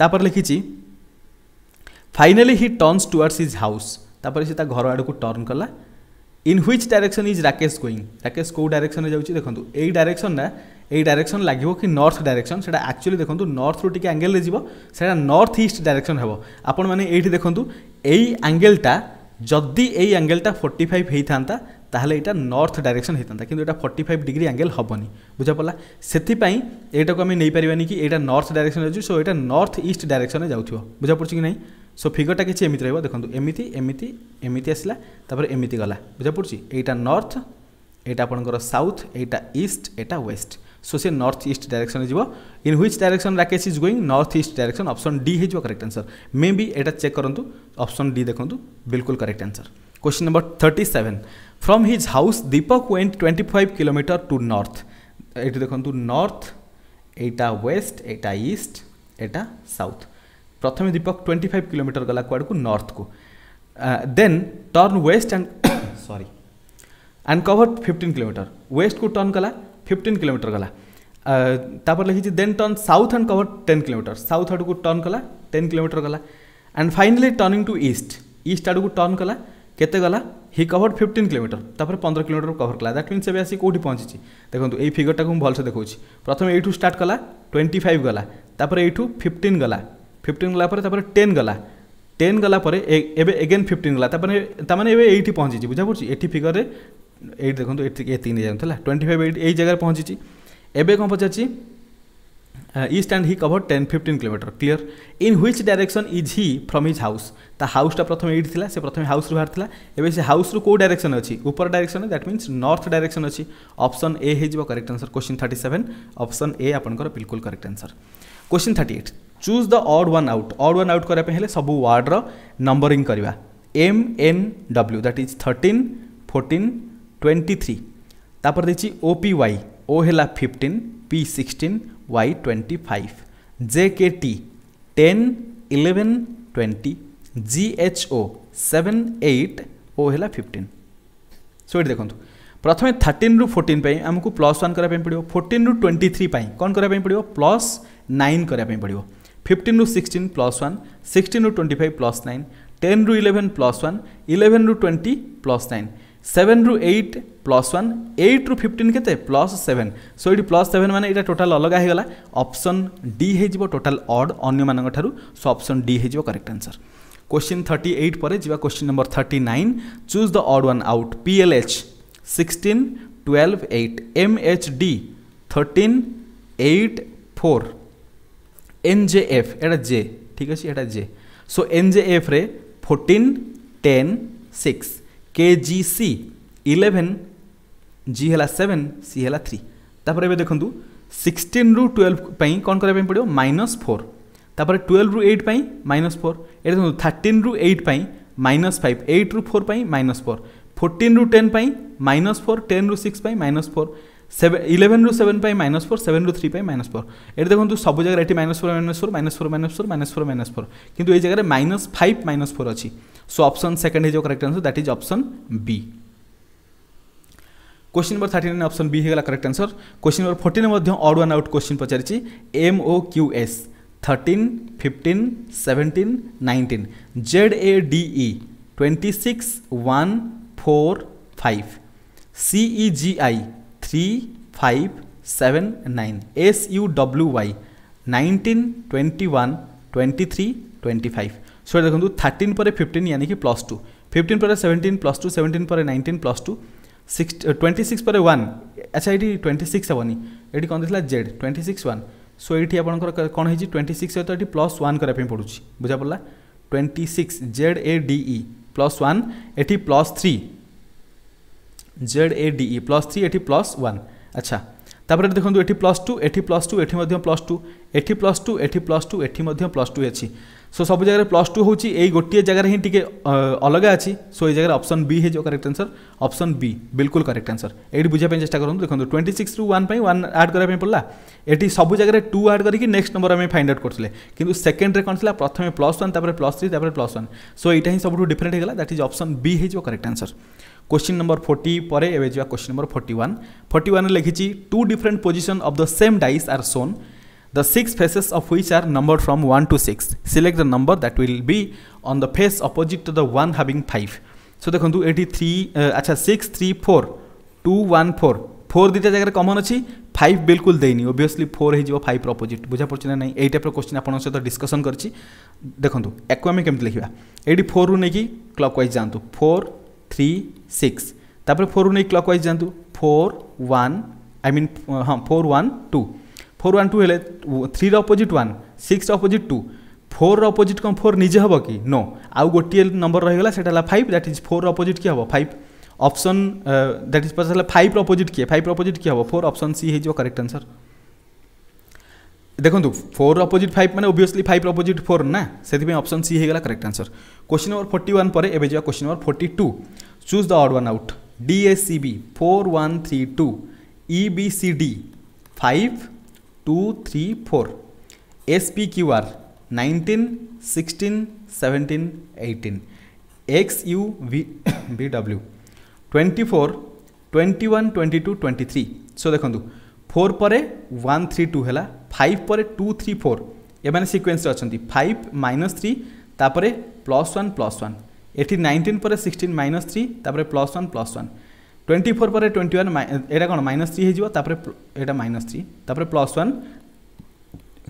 [SPEAKER 1] tapar likhichi finally he turns towards his house tapare se ta ghar adu ku turn kala in which direction is rakesh going rakesh ko direction re jauchi dekhantu ei direction na এই ডাইরেকশন লাগিব কি নর্থ ডাইরেকশন সেটা আকচুয়ালি দেখুন নর্থরু টিকে আঙ্গেলে যাব সেটা নর্থ ইস্ট ডাইরেকশন হব আপন মানে এইটি দেখুন এই আঙ্গেলটা যদি এই আঙ্গেলটা ফর্টি ফাইভ হয়ে থাকে তাহলে এটা নর্থ ডাইরেকশন হয়ে থাকে কিন্তু এটা ফর্টি ফাইভ ডিগ্রি আঙ্গেল হবনি বুঝা পড়া সেইপাই এইটাকে আমি নিয়ে নেইপারি কি এটা নর্থ ডাইরেকশন যাচ্ছি সো এটা নর্থ ইস্ট ডাইরেকশনে যাওয়া বুঝা পড়ছে কি না সো ফিগরটা কিছু এমিতি রহব দেখুন এমিতি এমিতি এমিতি আসলা তারপরে এমিতি গলা বুঝা পড়ছি এইটা নর্থ এইটা আপনার সাউথ এইটা ইস্ট এটা west so see north east direction जीव in which direction Rakesh is going north east direction option D हो करेक्ट आंसर मे भी एटा चेक करूँ ऑप्शन डी देखूँ बिल्कुल correct answer question number thirty seven from his house Deepak went twenty five kilometre to north ये देखो नर्थ एटा ईस्ट एटा साउथ प्रथम दीपक ट्वेंटी फाइव টোয়েন্টি गला कड़क नर्थ को নর্থকু टर्न वेस्ट एंड सरी and covered cover fifteen west को टर्न कला ଫିଫ୍ଟିନ୍ କିଲୋମିଟର ଗଲା ତାପରେ ଲେଖିଛି then turn south and cover ten kilometre south ଆଡ଼କୁ ଟର୍ନ କଲା ଟେନ୍ କିଲୋମିଟର ଗଲା and finally turning to east east ଆଡ଼କୁ ଟର୍ନ କଲା କେତେ ଗଲା হি কভর্ড ফিফটিন কিলোমিটর তাপরে পনেরো কিলোমিটর কভর কলা দ্যাট মিনস এবে আসি কোটি পৌঁছিছি দেখুন এই ফিগরটা মু ভালসে দেখছি প্রথমে এইটু স্টার্ট কলা টোয়েন্টি ফাইভ গলা তাপরে এইটু ফিফটিন গলা ফিফটিন গলা পরে তাপরে টেন গলা টেন গলা পরে এবে এগেন ফিফটিন গলা তারপরে তার মানে এবে এইটি পৌঁছিছি বুঝা পড়ছি এটি ফিগরে এইট দেখুন এর থেকে এত নিয়ে যাওয়া টোয়েন্টি ফাইভ এইট এই জায়গায় পৌঁছিছি এবে কম পচারছি east and he cover ten fifteen kilometre clear in which direction is he from his house তা হাউসটা প্রথমে এইটি লা সে প্রথমে হাউসরু বাহার এবে সে হাউসরু কেউ ডাইরেকশন অছি উপর direction that means north direction অছি অপশন এ হয়ে correct answer question thirty seven option A আপনার বিলকুল correct answer question thirty eight choose the odd one out odd one out করা হলে সবু ওয়ার্ডর নম্বরিং করা M N W that is thirteen fourteen twenty three तापर देखिए ओपी वाई ओ है fifteen P sixteen Y twenty five J K T ten eleven twenty G H O seven eight O है फिफ्टीन सो ये देखो प्रथम थर्टिन रु फोर्टिन आमको प्लस वन करवाई पड़ो फोर्टन रु ट्वेंटी थ्री कौन करवाई पड़ो प्लस नाइन करवाई पड़ो फिफ्टन रु सिक्सटीन प्लस वन सिक्सटिन रु twenty five plus nine ten रु इलेवेन प्लस वन इलेवेन रु ट्वेंटी प्लस नाइन সেভেন রু এইট প্লস ওয়ান এইট রু ফিফটিন কেতে প্লস সেভেন সো এটি প্লস সেভেন মানে এটা টোটাল অলগা হয়ে গলা অপশন ডি হয়ে যাব টোটাল অড অন্য মানুষ সো অপশন ডি হয়ে যাব correct answer question thirty eight পরে যা question number thirty nine choose the odd one out P L H sixteen twelve eight M H D thirteen eight four N J F এটা জে ঠিক আছে এটা J so N J F রে fourteen ten six K G C eleven G হল সেভেন সি হল থ্রি তাপরে এবার দেখুন সিক্সটিন রু টুয়েলভ কম করা পড়ব মাইনস ফোর তাপরে টুয়েলভ রু এইট মাইনস ফোর এটা দেখুন থার্টিন রু এইট মাইনস ফাইভ এইট রু ফোর মাইনস ফোর ফোর্টিন রু টেন মাইনস ফোর টেন রু six minus four seven eleven রু সেভেন পাই মাইনস ফোর সেভেন রু থ্রি পাই মাইনস ফোর এটা দেখুন সব জায়গায় এটি minus four minus four minus four minus four minus four minus four কিন্তু এই জায়গায় মাইনস ফাইভ মাইনস ফোর আছে সো অপশন সেকেন্ড হয়ে correct answer that is option B question number thirty nine option B হয়ে গেল কারেক্ট আনসর কোশ্চিন নম্বর ফোর্টিনে মধ্যে অড ওয়ান আউট কোশ্চিন পচারিছি M O Q S thirteen fifteen seventeen nineteen Z A D E twenty six one four five C E G I three five seven nine S U W Y nineteen twenty one twenty three twenty five so देखो थर्टिन पर फिफ्टीन यानी कि प्लस टू फिफ्टन पर सेवेन्टीन प्लस टू सेवेन्टीन पर nineteen plus two six twenty six पर वन अच्छा ये ट्वेंटी सिक्स हेनी ये कौन देखा Z twenty six one so ये आपंकर कौन हो ट्वेंटी सिक्स सहित ये प्लस वन करने पड़ू बुझा पड़ा twenty six Z A D plus one eighty plus three Z A D plus three eighty plus one अच्छा ତାପରେ ଦେଖନ୍ତୁ ଏଠି ପ୍ଲସ୍ ଟୁ ଏଠି ପ୍ଲସ୍ ଟୁ ଏଠି ମଧ୍ୟ ପ୍ଲସ୍ ଟୁ ଏଠି ପ୍ଲସ୍ ଟୁ ଏଠି ପ୍ଲସ୍ ଟୁ ଏଠି ମଧ୍ୟ ପ୍ଲସ୍ ଟୁ ଅଛି ସୋ ସବୁ ଜାଗାରେ ପ୍ଲସ୍ ଟୁ ହେଉଛି ଏଇ ଗୋଟିଏ ଜାଗାରେ ହିଁ ଟିକେ ଅଲଗା ଅଛି ସୋ ଏଇ ଜାଗାରେ ଅପସନ୍ ବି ହେଇଯିବ କରେକ୍ଟ ଆନ୍ସର୍ ଅପସନ୍ ବି ବିଲକୁଲ କରେକ୍ଟ ଆନ୍ସର୍ ଏଇଠି ବୁଝିବା ପାଇଁ ଚେଷ୍ଟା କରନ୍ତୁ ଦେଖନ୍ତୁ ଟ୍ୱେଣ୍ଟି ସିକ୍ସରୁ ୱାନ୍ ପାଇଁ ୱାନ୍ ଆଡ଼୍ କରିବା ପାଇଁ ପଡ଼ିଲା ଏଠି ସବୁ ଜାଗାରେ ଟୁ ଆଡ଼୍ କରିକି ନେକ୍ସଟ ନମ୍ବର ଆମେ ଫାଇଣ୍ଡ ଆଉଟ୍ କରୁଥିଲେ କିନ୍ତୁ ସେକେଣ୍ଡରେ କ'ଣ ଥିଲା ପ୍ରଥମେ ପ୍ଲସ୍ ୱାନ୍ ତାପରେ ପ୍ଲସ୍ ଥ୍ରୀ ତାପରେ ପ୍ଲସ୍ ୱାନ୍ ସୋ ଏଇଟା ହିଁ ସବୁଠୁ ଡିଫରେଣ୍ଟ ହେଇଗଲା ଦ୍ୟାଟ୍ ଇଜ୍ ଅପସନ୍ ବି ହେଇଯିବ correct answer question number forty पर question number forty one forty one लिखी two different position of the same dice are shown the six faces of which are number from one to six select the number that will be on the face opposite to the one having five so देखो ये थ्री अच्छा six three four two one four four दुटा जगह कमन अच्छी फाइव बिल्कुल देनी ओबियसली फोर हो फाइव अपोजिट बुझा पड़ी ना नहीं टाइप क्वेश्चन आप सहित डिस्कसन कर देखो या आम केमी लिखा ये फोर रु नहीं क्लक वाइज जातु फोर थ्री सिक्स ତାପରେ ଫୋର୍କୁ ନେଇ କ୍ଲକ୍ ୱାଇଜ୍ ଯାଆନ୍ତୁ ଫୋର୍ ୱାନ୍ ଆଇ ମିନ୍ ହଁ four one two four one two ହେଲେ ଥ୍ରୀର ଅପୋଜିଟ୍ ୱାନ୍ ସିକ୍ସର ଅପୋଜିଟ୍ ଟୁ ଫୋର୍ର ଅପୋଜିଟ୍ କ'ଣ ଫୋର୍ ନିଜେ ହେବ କି ନୋ ଆଉ ଗୋଟିଏ ନମ୍ବର ରହିଗଲା ସେଇଟା ହେଲା ଫାଇଭ୍ ଦ୍ୟାଟ୍ ଇଜ୍ ଫୋର୍ର ଅପୋଜିଟ୍ କିଏ ହେବ ଫାଇଭ୍ ଅପସନ୍ ଦ୍ୟାଟ୍ ଇଜ୍ ପଚାରିଲା ଫାଇଭ୍ର ଅପୋଜିଟ୍ କିଏ ଫାଇଭ୍ର ଅପୋଜିଟ୍ କିଏ ହେବ ଫୋର୍ ଅପସନ୍ ସି ହେଇଯିବ କରେକ୍ଟ ଆନ୍ସର୍ देखो फोर अपोजिट फाइव मैंने ओब्वियसली फाइव अपोजिट फोर ना से अप्सन सी होगा correct answer question number forty one पर जावा question number forty two choose the odd one out D S C B four one three two E C D five two three four S P Q R nineteen sixteen seventeen eighteen X U V W twenty four twenty one twenty to twenty three so देखु फोर पर वन थ्री टू है ফাইভ পরে টু থ্রি ফোর এমানে সিকোয়েন্সে অনেক ফাইভ মাইনস থ্রি তাপরে প্লস ওয়ান প্লস ওয়ান এটি নাইনটিন পরে সিক্সটিন মাইনস থ্রি তাপরে plus one plus one twenty four পরে টোয়েন্টি ওয়ান এটা কোণ মাইনস থ্রি হয়ে তাপরে এটা মাইনস থ্রি তাপরে প্লস ওয়ান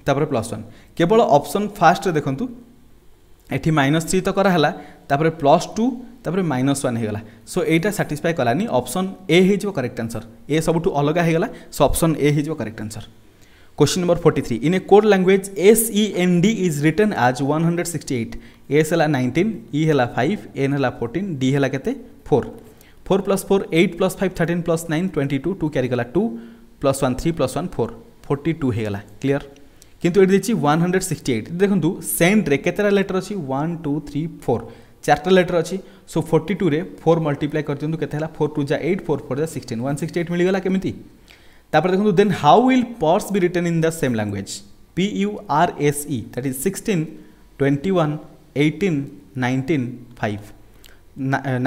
[SPEAKER 1] তাপরে প্লস ওয়ান কেবল অপসন ফার্স্টে দেখুন এটি মাইনস থ্রি তো করাহলা তাপরে প্লস টু তাপরে মাইনস ওয়ান হয়ে গলা সো এইটা স্যাটিসফাই কলানি অপসন এ হয়ে করেক্ট আনসর এ সবুঠু অলগা হয়ে গলা সো অপসন এ হয়ে correct answer question number 43 in a code language S E N D is written as 168 S है 19 ई है 5 एन है 14 डी है के four four plus four eight plus five thirteen plus nine twenty two two क्यारिगला two plus one three plus one four forty two होगा क्लीयर कितु ये देखिए वन हंड्रेड सिक्सटी एट देखो सेंड्रे केतटा लेटर अच्छी वन टू थ्री फोर चार्टा लेटर अच्छी so forty two two four multiply कर दिखाँ के फोर टू जा एट फोर फोर जा सिक्सटीन वन सिक्सटी एट मिलगला केमी তারপরে দেখুন then how will purse be written in the same language P U R S E that is sixteen twenty one eighteen nineteen five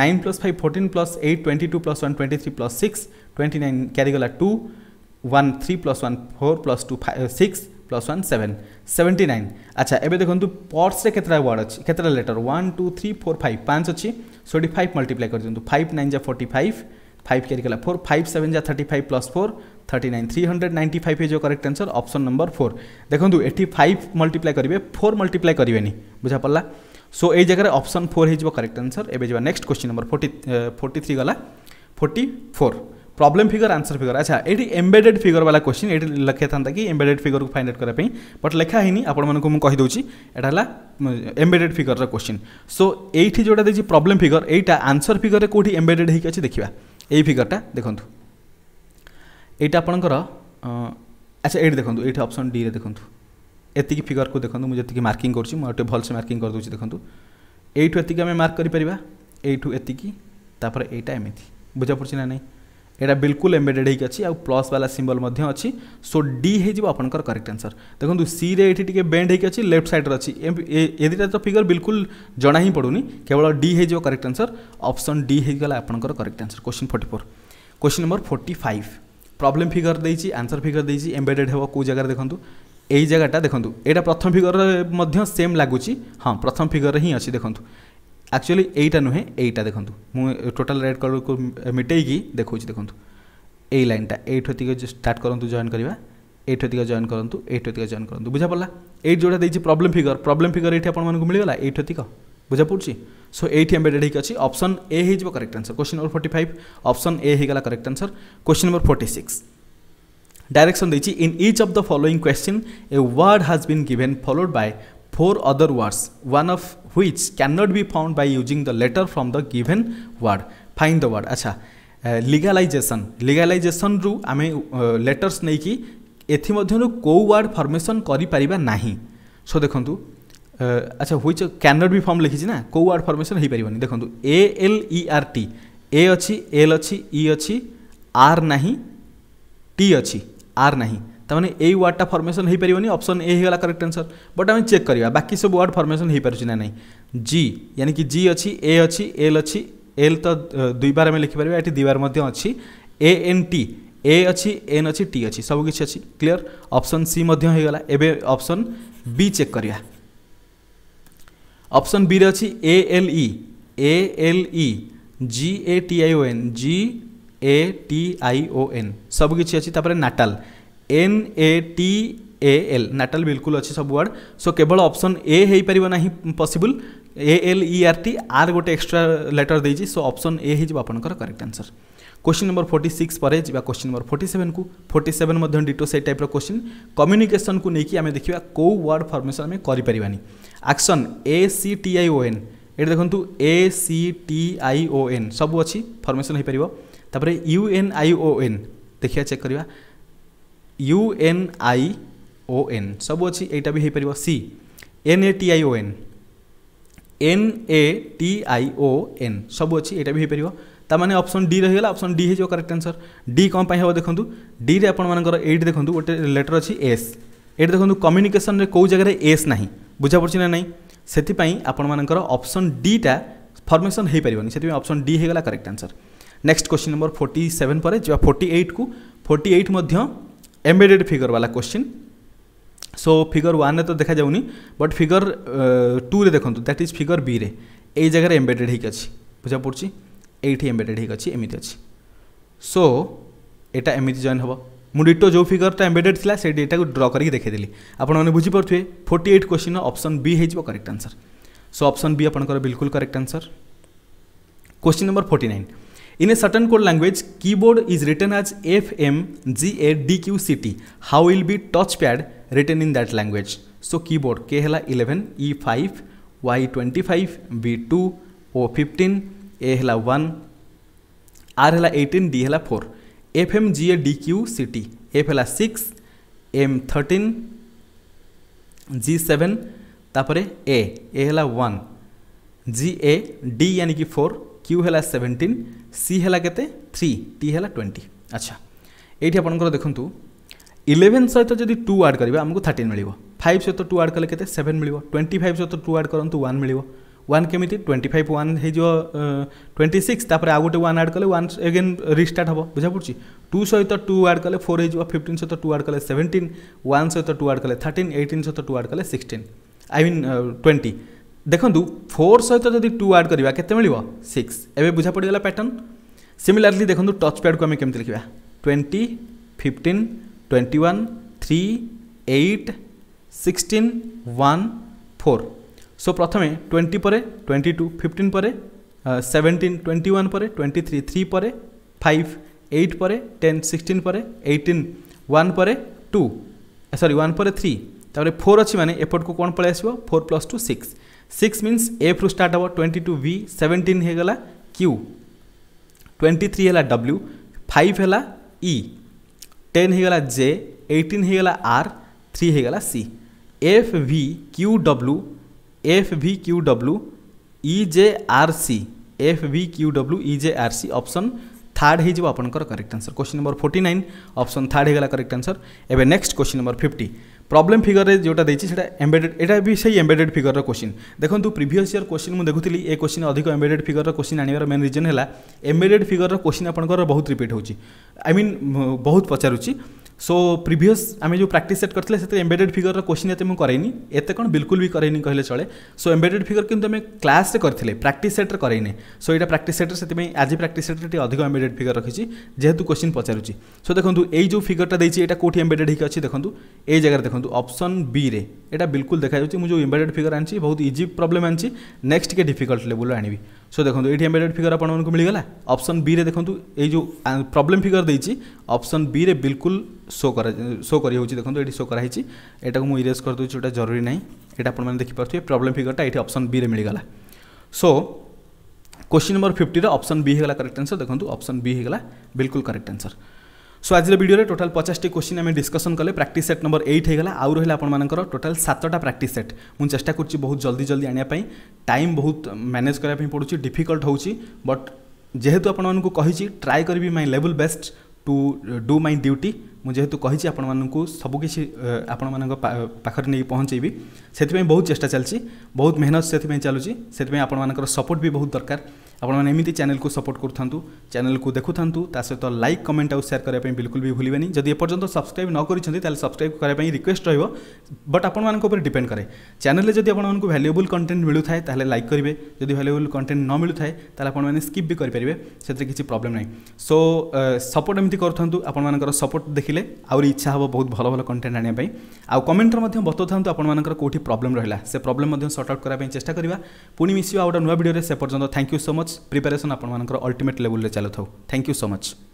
[SPEAKER 1] nine plus five fourteen plus eight twenty two plus one twenty three plus six twenty nine ক্যারিগুলার two one three plus one four plus two five six plus one seven seventy nine আচ্ছা এবার দেখুন পার্সে কেতটা ওয়ার্ড আছে কেতটা letter one two three four five পাঁচ অছি সো এটি ফাইভ মাল্টিপ্লাই করে দিন ফাইভ নাইন যা ফোর্টি ফাইভ फाइव क्यारी कला फोर फाइव सेवेन जा thirty five plus four thirty nine three hundred ninety five is correct answer option number four देखो ये फाइव मल्टीप्लाई करेंगे फोर मल्टीप्लाए करेनि बुझा पड़ा सो ये जगह ऑप्शन फोर हो करेक्ट आंसर एवं जा next question number forty forty three गला forty four problem figure answer figure अच्छा ये एम्बेडेड फिगर वाला क्वेश्चन ये लिखा था कि एम्बेडेड फिगर को फाइंड आउट करने बट लिखा ही लिखाही आपदे यहाँ एम्बेडेड फिगर क्वेश्चन सो ये जोटा देखिए प्रॉब्लम फिगर यहाँ आंसर फिगर कौटी एम्बेडेड होती अच्छे देखा এই ফিগরটা দেখুন এইটা আপনার আচ্ছা এইটি দেখুন এইটি অপসন ডি রে দেখুন এতিকি ফিগর কু দেখুন যেত মার্কিং করছি মুটে ভালসে মার্কিং করেদি দেখুন এইটু এতিকি আমি মার্ক করে পারা এইটু এতিকি তাপরে এইটা এমিতি বুঝা পড়ছে না নাই এটা বিলকুল এম্বেডেড হয়েকি অছি প্লস বালা সিম্বল মধ্যে অছি সো ডি হয়ে যাব আপনার করেক্ট আনসর দেখুন সি রে এটি টিকে বেন্ড হয়েকি অছি লেফট সাইড্রে অছি এ দুইটা তো ফিগর বিলকুল জনা হি পড়ুনি কেবল ডি হয়ে যাব করেক্ট আনসর অপশন ডি হয়ে গলা আপনার correct answer question forty four question number forty five problem figure দিয়েছি আনসর ফিগর দিয়েছি এম্বেডেড হব কেউ জায়গায় দেখুন এই জায়গাটা দেখুন এটা প্রথম ফিগর মধ্যে সেম লাগুচি হ্যাঁ প্রথম ফিগর হি অছি দেখুন ଆକ୍ଚୁଆଲି ଏଇଟା ନୁହେଁ ଏଇଟା ଦେଖନ୍ତୁ ମୁଁ ଟୋଟାଲ୍ ରେଡ୍ କଲର୍କୁ ମିଟେଇକି ଦେଖାଉଛି ଦେଖନ୍ତୁ ଏଇ ଲାଇନ୍ଟା ଏଇଠୁ ଏତିକି ଷ୍ଟାର୍ଟ କରନ୍ତୁ ଜଏନ୍ କରିବା ଏଇଠୁ ଏତିକି ଜଏନ୍ କରନ୍ତୁ ଏଇଠୁ ଏତିକି ଜଏନ୍ କରନ୍ତୁ ବୁଝା ପଡ଼ିଲା ଏଇଠି ଯେଉଁଟା ଦେଇଛି ପ୍ରୋବ୍ଲେମ୍ ଫିଗର ପ୍ରୋବ୍ଲେମ୍ ଫିଗର ଏଇଠି ଆପଣମାନଙ୍କୁ ମିଳିଗଲା ଏଇଠୁ ଏତିକ ବୁଝା ପଡ଼ୁଛି ସୋ ଏଇଠି ଏମ୍ବେଡେଡ୍ ହେଇକି ଅଛି ଅପସନ୍ ଏ ହେଇଯିବ correct answer question number forty five option A ହେଇଗଲା correct answer question number forty six direction देखिए in each of the following question a word has been given followed by four other words one of which cannot be found by using the letter from the given word. Find the word. Acha. Legalisation লিগালাইজেসনরু আমি লেটর্স নেইকি এমধ্যু কেউ ওয়ার্ড ফর্মেসন করে পারা না সো দেখুন আচ্ছা হুইচ ক্যানড বি ফর্ম লিখিছি না কেউ ওয়ার্ড ফর্মেসন হয়ে পারি দেখুন এ এল ই আর টি এ অছি এল অছি ই e অছি আর না টি অছি আর না ତାମାନେ ଏଇ ୱାର୍ଡ଼ଟା ଫର୍ମେସନ୍ ହୋଇପାରିବନି ଅପସନ୍ ଏ ହୋଇଗଲା କରେକ୍ଟ ଆନ୍ସର୍ ବଟ୍ ଆମେ ଚେକ୍ କରିବା ବାକି ସବୁ ୱାର୍ଡ଼ ଫର୍ମେସନ୍ ହୋଇପାରୁଛି ନା ନାହିଁ ଜି ୟାନିକି ଜି ଅଛି ଏ ଅଛି ଏଲ୍ ଅଛି ଏଲ୍ ତ ଦୁଇବାର ଆମେ ଲେଖିପାରିବା ଏଠି ଦୁଇବାର ମଧ୍ୟ ଅଛି ଏ ଏନ୍ ଟି ए अच्छी एन अच्छी टी अच्छी सब किसी अच्छी क्लीयर ऑप्शन सी होगा एवं ऑप्शन बी चेक करा ऑप्शन बी रे अच्छी A L E A L E G A T I O N G A T I O N सब किसी अच्छी नाटाल N A T A L नाटाल बिल्कुल अच्छे सब वार्ड सो केवल ऑप्शन ए हो पार ना possible A L E R T R गोटे एक्सट्रा लेटर देती सो ऑप्शन ए हो correct answer question number forty six पर जा क्वेश्चन नंबर फोर्टी सेवेन को फोर्टी सेवेन डिटो से टाइप्र क्वेश्चन कम्युनिकेसन को लेकिन आम देखा कौ वार्ड फर्मेसन आम करें आक्सन ए C T I O N ये देखु ए C T I O N सब अच्छी फर्मेसन हो पार U N I O N देखिए चेक करवा U N I O N सब अच्छी यहाँ भी हो पार C N A T I O N N A T I O N सब अच्छी यहाँ भी हो पार ताने अप्सन डी रही अप्सन डी हो करेक्ट आंसर डी कौन हम देखूँ डी रे आपर ये देखो गोटे लेटर अच्छी एस ये देखो कम्युनिकेसन कौ जगार एस ना बुझा पड़ी ना ना से आपर अप्सन डीटा फर्मेसन हो पारे से अप्सन डी होगा correct answer next question number forty seven पर जो फोर्टी एट को फोर्टी एट एम्बेडेड फिगर वाला क्वेश्चन सो फिगर वन तो देखा जाऊनी बट फिगर टू रे देखो दैट इज फिगर बी रे यही जगार एम्बेडेड होगी बुझा पड़ी ये एम्बेडेड होगी अच्छी एमती अच्छी सो यहाँ एमती जॉन हम मुडिटो जो फिगरटा एम्बेडेड था से ड्र करके देखेदेली आपने बुझीपे forty eight question option B हो correct answer so option B आपंकर बिल्कुल correct answer question number forty nine In a certain code language, keyboard is written as FMGADQCT. How will be touchpad written in that language? So keyboard K hela 11, E5, Y25, B2, O15, A hela 1, R hela 18, D hela 4. FMGADQCT. F hela 6, M13, G7, तापर ए ए है वन जी ए डी यानी कि फोर क्यू है सेवेन्टीन सी है के थ्री टी है ट्वेंटी अच्छा ये आपंकर देखूँ इलेवेन सहित जब टू आड करेंगे आमको थर्टीन मिल फाइव सहित टू आड कले के सेवेन मिल ट्वेंटी फाइव सहित टू आड करूँ वन मिल वन केमी ट्वेंटी फाइव वन हो ट्वेंटी सिक्स तापर आउ गोटे वन आड कले वन एगेन रिस्टार्ट हे बुझा पड़ी टू सहित टू आड कले फोर हो फिफ्टन सहित टू आड कले सेवेन्टीन वन सहित टू आड कले थर्टीन एट्टन सहित टू आड कले सिक्सटीन आई मीन ट्वेंटी देखो फोर सहित जब टू आड करवा के सिक्स एवं बुझा पड़गला पैटर्न सिमिलारली देखो टच पैड को आम कमी लिखा twenty fifteen twenty one three eight sixteen one four so प्रथम ट्वेंटी पर ट्वेंटी टू फिफ्टन पर सेवेन्टीन ट्वेंटी वन पर ट्वेंटी थ्री थ्री पर फाइव एट पर टेन सिक्सटीन पर एटीन वन टू सरी वन थ्री तपर फोर अच्छी मैंने एपट को कौन पलि आसो four plus two six six means एफ्रु स्टार्ट हम ट्वेंटी टू वि सेवेन्टीन हो गला क्यू ट्वेंटी थ्री है डब्ल्यू फाइव है इ टेन हो गला जे एटीन हो गला आर थ्री हो गला C F V Q W F V Q W E R C F V Q W E J R C option third হয়ে যাব আপনার correct answer question number forty nine option third হয়ে গেল করেক্ট আনসর এবে নেক্সট প্রোবলেম ফিগরে যেটা দিয়েছি সেটা এম্বেডেড এটা বি সেই এম্বেডেড ফিগরর কোশ্চিন দেখুন প্রিভিয়স ইয়ার কোশ্চিন মু দেখুলি এ কোশ্চিন অধিক এম্বেডেড ফিগরর কোশ্চিন আনিবার মেন রিজন হল এম্বেডেড ফিগরর কোশ্চিন আপনার বহুত রিপিট হচ্ছে আই মিন বহুত পচারুছি सो प्रिभस आम्ही जो प्राक्टिस सेट करतले से एम्बेडेड फिगर क्वेश्चन एते मी करईनी एते कोण बिलकुल भी करईनी कहले चळे सो एम्बेडेड फिगर किंतु आम्ही क्लास करतले प्राक्टिस सेट करईने सो एटा प्राक्टिस सेट सेपाई आज प्राक्टिस सेट टी अधिक एम्बेडेड फिगर रखीची जेहेतु क्वेश्चन पचारुची सो देखंतु एई जो फिगरटा देईची एटा कोठी एम्बेडेड हेकी अछि देखंतु एई जगह देखंतु ऑप्शन बी रे एटा बिल्कुल देखा जाउची मु जो एम्बेडेड फिगर आनची बहुत इजी प्रॉब्लम आनची नेक्स्ट के डिफिकल्ट लेवल आनिबी সো দেখুন এইটি এম্বেডেড ফিগর আপনার মিলিগলা অপশন বি রে দেখুন এই যে প্রোবলেম ফিগর দিয়েছি অপশন বি রে বিলকুল শো করা শো করি হচ্ছে দেখুন এটি শো করা হয়েছি এটা মু ইরেজ করে দেছি ওটা জরুরি নাই এটা আপনার দেখিপারে প্রোবলেম ফিগরটা এটি অপশন বি রে মিলিগলা so question number fifty option B होगा करेक्ट आंसर देखो अप्सन बी होगा बिल्कुल करेक्ट आंसर सो आज भिडियो टोटाल पचासटी क्वेश्चन आम डिस्कसन कले प्राक्ट सेट नंबर एट होगा आउ रहा आपर टोटाल सतटा प्राक्ट सेट मुझे चेस्टा कर बहुत जल्दी जल्दी आने टाइम बहुत मैनेज करने पड़ू डिफिकल्ट बट जेहेतु आपण ट्राए करी my level best to do my duty जेहेतु कही आपण मानक सबकि आपण मानकर नहीं पहुँचेबी से बहुत चेषा चलती बहुत मेहनत से चलुच्छी से आपण मान सपोर्ट भी बहुत दरकार आपति चैनल को सपोर्ट करूँ चेल को देखु था सहित लाइक कमेंट आउ सेयर करने बिल्कुल भी भूलें जदि एपर्तंत सब्सक्राइब न करते सब्सक्राइब करापी रिक्वेस्ट रोक बट आपर डिपेड कै चेल जब आपको भैल्युबुल कंटेन्ट मिलू था लाइक करेंगे जब भैल्युबुल कंटेन्ट न मिलू था आपने स्कीप भी करेंगे से किसी प्रोब्लेम ना सो सपोर्ट एमती करूँ आपर सपोर्ट देखिए ଦେଖିଲେ ଆହୁରି ଇଚ୍ଛା ହେବ ବହୁତ ଭଲ ଭଲ କଣ୍ଟେଣ୍ଟ ଆଣିବା ପାଇଁ ଆଉ କମେଣ୍ଟରେ ମଧ୍ୟ ବତାଉଥାନ୍ତୁ ଆପଣମାନଙ୍କର କେଉଁଠି ପ୍ରୋବ୍ଲେମ୍ ରହିଲା ସେ ପ୍ରୋବ୍ଲେମ୍ ମଧ୍ୟ ସର୍ଟ ଆଉଟ୍ କରିବା ପାଇଁ ଚେଷ୍ଟା କରିବା ପୁଣି ମିଶିବା ଆଉ ଗୋଟେ ନୂଆ ଭିଡ଼ିଓରେ ସେ ପର୍ଯ୍ୟନ୍ତ thank you so much preparation ଆପଣମାନଙ୍କର ଅଲ୍ଟିମେଟ୍ ଲେବୁଲ୍ରେ ଚାଲୁଥାଉ ଥ୍ୟାଙ୍କ ୟୁ ସୋ ମଚ୍